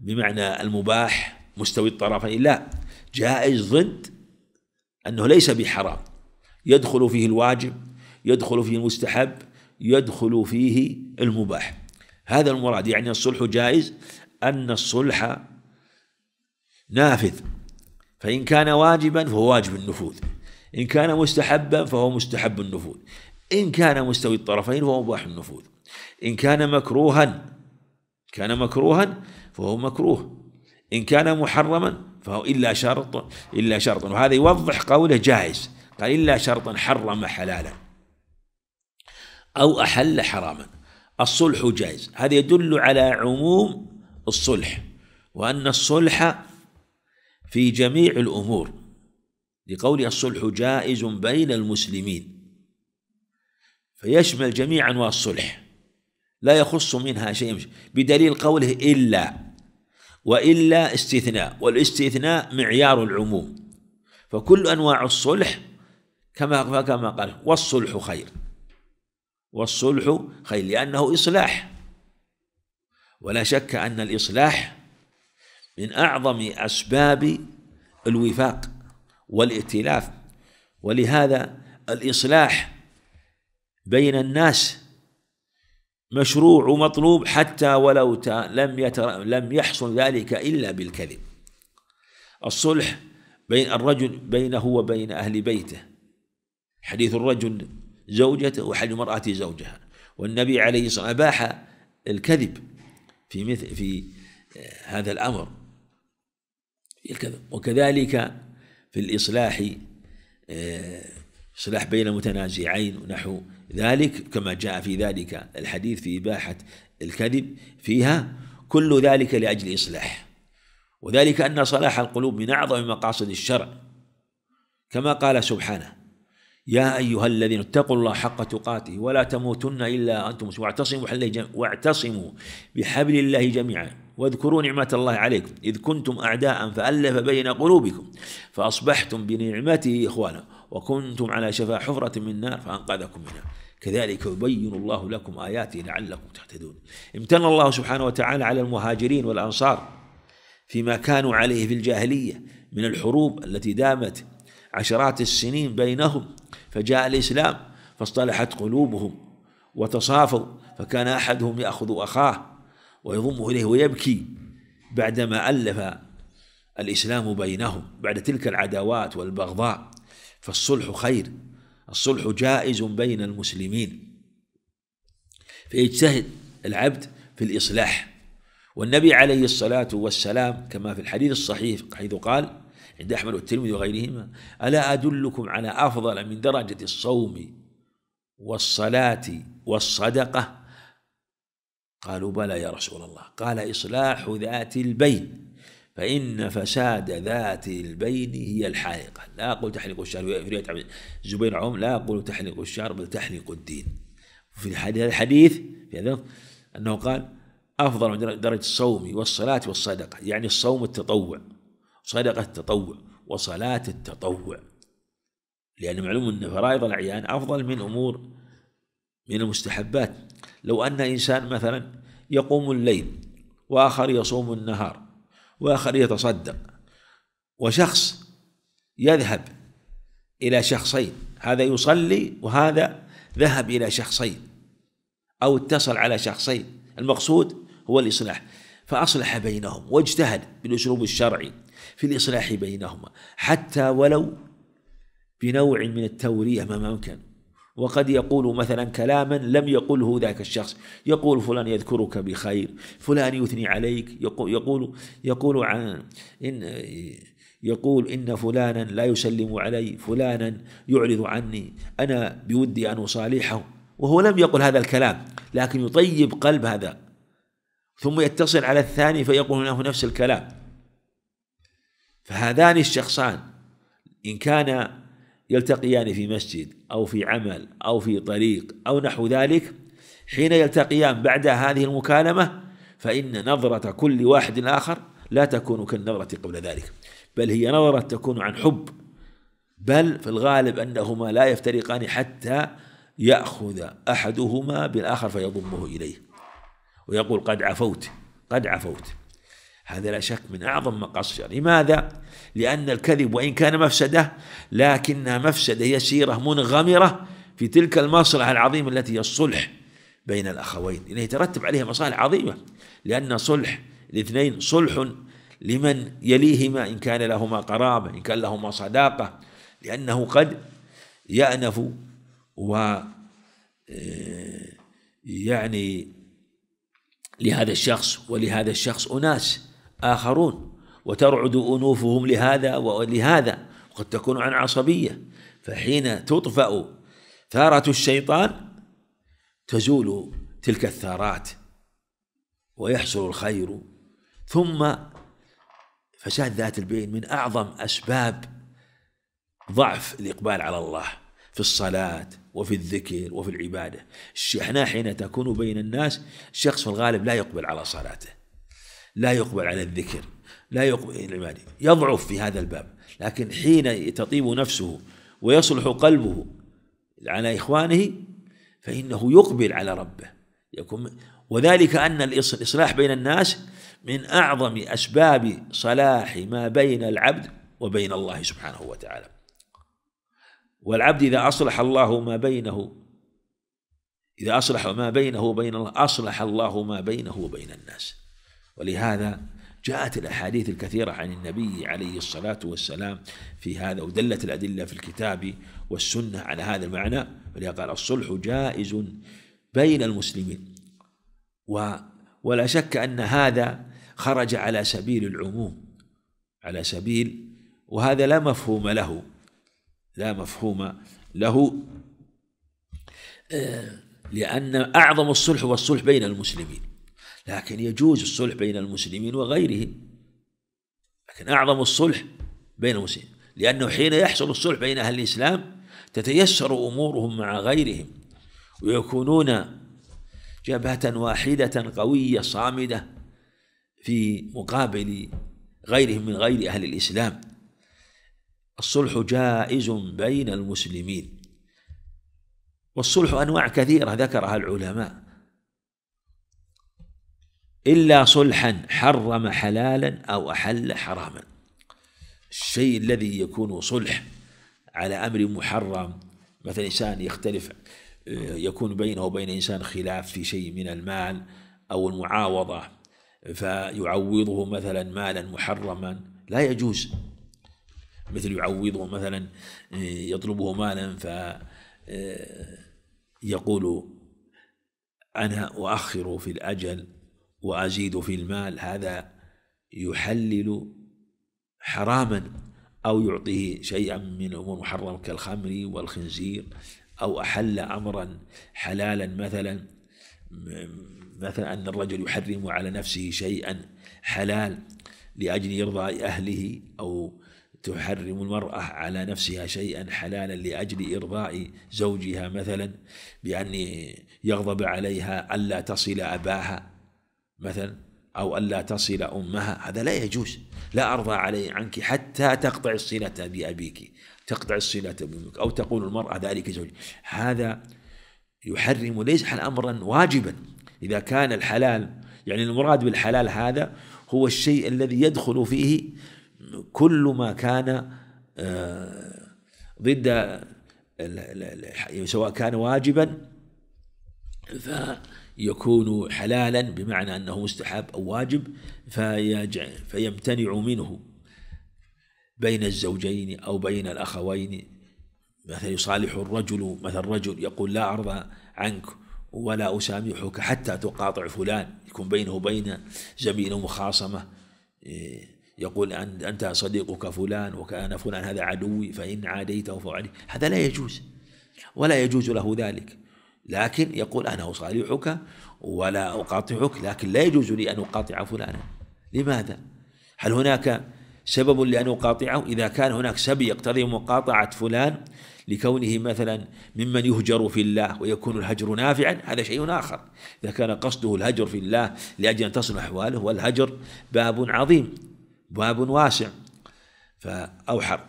بمعنى المباح مستوي الطرفين لا جائز ضد أنه ليس بحرام يدخل فيه الواجب يدخل فيه المستحب يدخل فيه المباح هذا المراد يعني الصلح جائز أن الصلح نافذ فإن كان واجبا فهو واجب النفوذ إن كان مستحبا فهو مستحب النفوذ إن كان مستوي الطرفين فهو مباح النفوذ إن كان مكروها كان مكروها فهو مكروه إن كان محرما فهو إلا شرط إلا شرط وهذا يوضح قوله جائز قال إلا شرطا حرم حلالا أو أحل حراما الصلح جائز هذا يدل على عموم الصلح وأن الصلح في جميع الأمور لقول الصلح جائز بين المسلمين فيشمل جميع أنواع الصلح لا يخص منها شيء بدليل قوله إلا وإلا استثناء والاستثناء معيار العموم فكل أنواع الصلح كما كما قال والصلح خير والصلح خير لأنه إصلاح ولا شك أن الإصلاح من أعظم أسباب الوفاق والائتلاف ولهذا الإصلاح بين الناس مشروع ومطلوب حتى ولو لم يتر... لم يحصل ذلك الا بالكذب. الصلح بين الرجل بينه وبين اهل بيته. حديث الرجل زوجته وحديث المراه زوجها. والنبي عليه الصلاه اباح الكذب في مثل في هذا الامر. الكذب وكذلك في الاصلاح آه، صلاح بين متنازعين ونحو ذلك كما جاء في ذلك الحديث في إباحة الكذب فيها كل ذلك لأجل إصلاح وذلك أن صلاح القلوب من أعظم مقاصد الشرع كما قال سبحانه يا أيها الذين اتقوا الله حق تقاته ولا تموتن إلا أنتم واعتصموا, واعتصموا بحبل الله جميعا واذكروا نعمة الله عليكم إذ كنتم أعداء فألف بين قلوبكم فأصبحتم بنعمته إخوانا وكنتم على شفا حفرة من نار فأنقذكم منها كذلك يبين الله لكم آياته لعلكم تهتدون امتن الله سبحانه وتعالى على المهاجرين والأنصار فيما كانوا عليه في الجاهلية من الحروب التي دامت عشرات السنين بينهم فجاء الإسلام فاصطلحت قلوبهم وتصافوا فكان أحدهم يأخذ أخاه ويضمه إليه ويبكي بعدما ألف الإسلام بينهم بعد تلك العداوات والبغضاء فالصلح خير الصلح جائز بين المسلمين فيجتهد العبد في الإصلاح والنبي عليه الصلاة والسلام كما في الحديث الصحيح حيث قال عند أحمد والترمذي وغيرهما ألا أدلكم على أفضل من درجة الصوم والصلاة والصدقة قالوا بلى يا رسول الله قال إصلاح ذات البين فإن فساد ذات البين هي الحائقة لا أقول تحلق الشعر في رواية الزبير عم لا أقول تحلق الشعر بل تحلق الدين في الحديث الحديث في هذا أنه قال أفضل من درجة الصوم والصلاة والصدقة يعني الصوم التطوع صدقة التطوع وصلاة التطوع لأن معلوم أن فرائض الأعيان أفضل من أمور من المستحبات لو أن إنسان مثلا يقوم الليل وآخر يصوم النهار واخر يتصدق وشخص يذهب الى شخصين هذا يصلي وهذا ذهب الى شخصين او اتصل على شخصين المقصود هو الاصلاح فاصلح بينهم واجتهد بالاسلوب الشرعي في الاصلاح بينهما حتى ولو بنوع من التوريه ما ممكن وقد يقول مثلا كلاما لم يقله ذاك الشخص يقول فلان يذكرك بخير فلان يثني عليك يقول يقول, يقول عن إن يقول إن فلانا لا يسلم علي فلانا يعرض عني أنا بودي أن أصالحه وهو لم يقل هذا الكلام لكن يطيب قلب هذا ثم يتصل على الثاني فيقول له نفس الكلام فهذان الشخصان إن كان يلتقيان في مسجد أو في عمل أو في طريق أو نحو ذلك حين يلتقيان بعد هذه المكالمة فإن نظرة كل واحد آخر لا تكون كالنظرة قبل ذلك بل هي نظرة تكون عن حب بل في الغالب أنهما لا يفترقان حتى يأخذ أحدهما بالآخر فيضمه إليه ويقول قد عفوت قد عفوت هذا لا شك من أعظم مقاصد الشرع لماذا؟ لأن الكذب وإن كان مفسدة لكنها مفسدة يسيرة منغمرة في تلك المصلحة العظيمة التي هي الصلح بين الأخوين إنه يترتب عليها مصالح عظيمة لأن صلح الاثنين صلح لمن يليهما إن كان لهما قرابة إن كان لهما صداقة لأنه قد يأنف و آه، يعني لهذا الشخص ولهذا الشخص أناس آخرون وترعد أنوفهم لهذا ولهذا وقد تكون عن عصبية فحين تطفأ ثارة الشيطان تزول تلك الثارات ويحصل الخير ثم فساد ذات البين من أعظم أسباب ضعف الإقبال على الله في الصلاة وفي الذكر وفي العبادة احنا حين تكون بين الناس الشخص في الغالب لا يقبل على صلاته لا يقبل على الذكر لا يقبل العبادة يضعف في هذا الباب لكن حين تطيب نفسه ويصلح قلبه على إخوانه فإنه يقبل على ربه يكون وذلك أن الإصلاح بين الناس من أعظم أسباب صلاح ما بين العبد وبين الله سبحانه وتعالى والعبد إذا أصلح الله ما بينه إذا أصلح ما بينه وبين الله أصلح الله ما بينه وبين الناس ولهذا جاءت الاحاديث الكثيره عن النبي عليه الصلاه والسلام في هذا ودلت الادله في الكتاب والسنه على هذا المعنى ولهذا قال الصلح جائز بين المسلمين و ولا شك ان هذا خرج على سبيل العموم على سبيل وهذا لا مفهوم له لا مفهوم له آه، لأن أعظم الصلح هو الصلح بين المسلمين لكن يجوز الصلح بين المسلمين وغيرهم لكن أعظم الصلح بين المسلمين لأنه حين يحصل الصلح بين أهل الإسلام تتيسر أمورهم مع غيرهم ويكونون جبهة واحدة قوية صامدة في مقابل غيرهم من غير أهل الإسلام الصلح جائز بين المسلمين والصلح أنواع كثيرة ذكرها العلماء إلا صلحا حرم حلالا أو أحل حراما الشيء الذي يكون صلح على أمر محرم مثلا إنسان يختلف يكون بينه وبين إنسان خلاف في شيء من المال أو المعاوضة فيعوضه مثلا مالا محرما لا يجوز مثل يعوضه مثلا يطلبه مالا فيقول أنا أؤخر في الأجل وأزيد في المال هذا يحلل حراما أو يعطيه شيئا من أمور محرمة كالخمر والخنزير أو أحل أمرا حلالا مثلا مثلا أن الرجل يحرم على نفسه شيئا حلال لأجل إرضاء أهله أو تحرم المرأة على نفسها شيئا حلالا لأجل إرضاء زوجها مثلا بأن يغضب عليها ألا تصل أباها مثلا أو ألا تصل أمها هذا لا يجوز لا أرضى علي عنك حتى تقطع الصلة بأبيك تقطع الصلة بأمك أو تقول المرأة ذلك زوجي هذا يحرم ليس أمرا واجبا إذا كان الحلال يعني المراد بالحلال هذا هو الشيء الذي يدخل فيه كل ما كان آه، ضد سواء كان واجبا ف يكون حلالا بمعنى أنه مستحب أو واجب فيمتنع منه بين الزوجين أو بين الأخوين مثلا يصالح الرجل مثلا الرجل يقول لا أرضى عنك ولا أسامحك حتى تقاطع فلان يكون بينه وبين زميله مخاصمة يقول أنت صديقك فلان وكان فلان هذا عدوي فإن عاديته فعلي هذا لا يجوز ولا يجوز له ذلك لكن يقول أنا أصالحك ولا أقاطعك لكن لا يجوز لي أن أقاطع فلانا لماذا؟ هل هناك سبب لأن أقاطعه إذا كان هناك سبب يقتضي مقاطعة فلان لكونه مثلا ممن يهجر في الله ويكون الهجر نافعا هذا شيء آخر إذا كان قصده الهجر في الله لأجل أن تصل أحواله والهجر باب عظيم باب واسع فأوحر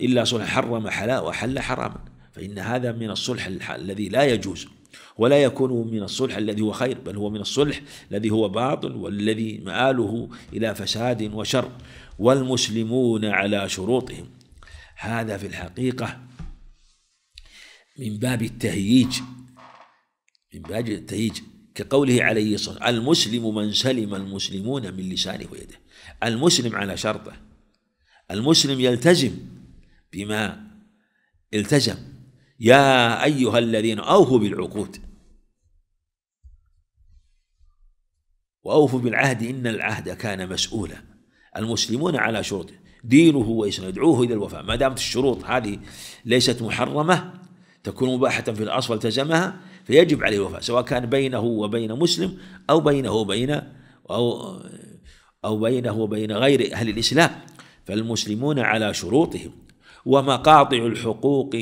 إلا صلح حرم حلال وحل حراما فإن هذا من الصلح الذي لا يجوز ولا يكون من الصلح الذي هو خير بل هو من الصلح الذي هو باطل والذي مآله إلى فساد وشر والمسلمون على شروطهم هذا في الحقيقة من باب التهييج من باب التهييج كقوله عليه الصلاة والسلام المسلم من سلم المسلمون من لسانه ويده المسلم على شرطه المسلم يلتزم بما التزم يا أيها الذين أوفوا بالعقود وأوفوا بالعهد إن العهد كان مسؤولا المسلمون على شروطه دينه وإسلامه يدعوه إلى الوفاء ما دامت الشروط هذه ليست محرمة تكون مباحة في الأصل والتزمها فيجب عليه الوفاء سواء كان بينه وبين مسلم أو بينه وبين أو أو بينه وبين غير أهل الإسلام فالمسلمون على شروطهم ومقاطع الحقوق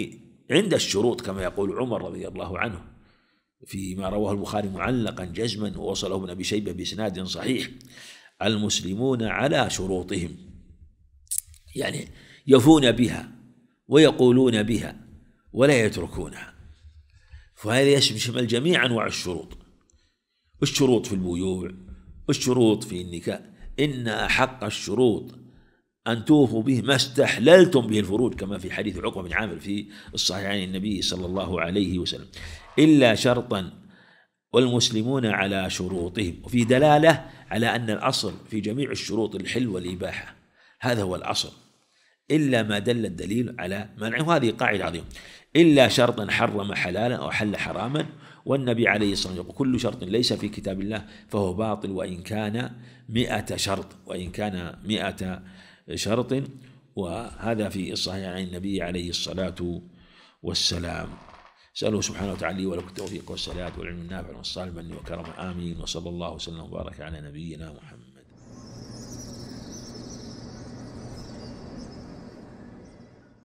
عند الشروط كما يقول عمر رضي الله عنه فيما رواه البخاري معلقا جزما ووصله ابن ابي شيبه باسناد صحيح المسلمون على شروطهم يعني يفون بها ويقولون بها ولا يتركونها فهذا يشمل جميع انواع الشروط الشروط في البيوع الشروط في النكاح ان احق الشروط أن توفوا به ما استحللتم به الفروج كما في حديث عقبة بن عامر في الصحيح عن النبي صلى الله عليه وسلم إلا شرطا والمسلمون على شروطهم وفي دلالة على أن الأصل في جميع الشروط الحل والإباحة هذا هو الأصل إلا ما دل الدليل على منعه وهذه قاعدة عظيمة إلا شرطا حرم حلالا أو حل حراما والنبي عليه الصلاة والسلام كل شرط ليس في كتاب الله فهو باطل وإن كان مئة شرط وإن كان مئة شرط وهذا في الصحيح عن النبي عليه الصلاة والسلام سأله سبحانه وتعالى ولك التوفيق والصلاة والعلم النافع والصالح والكرم وكرم آمين وصلى الله وسلم وبارك على نبينا محمد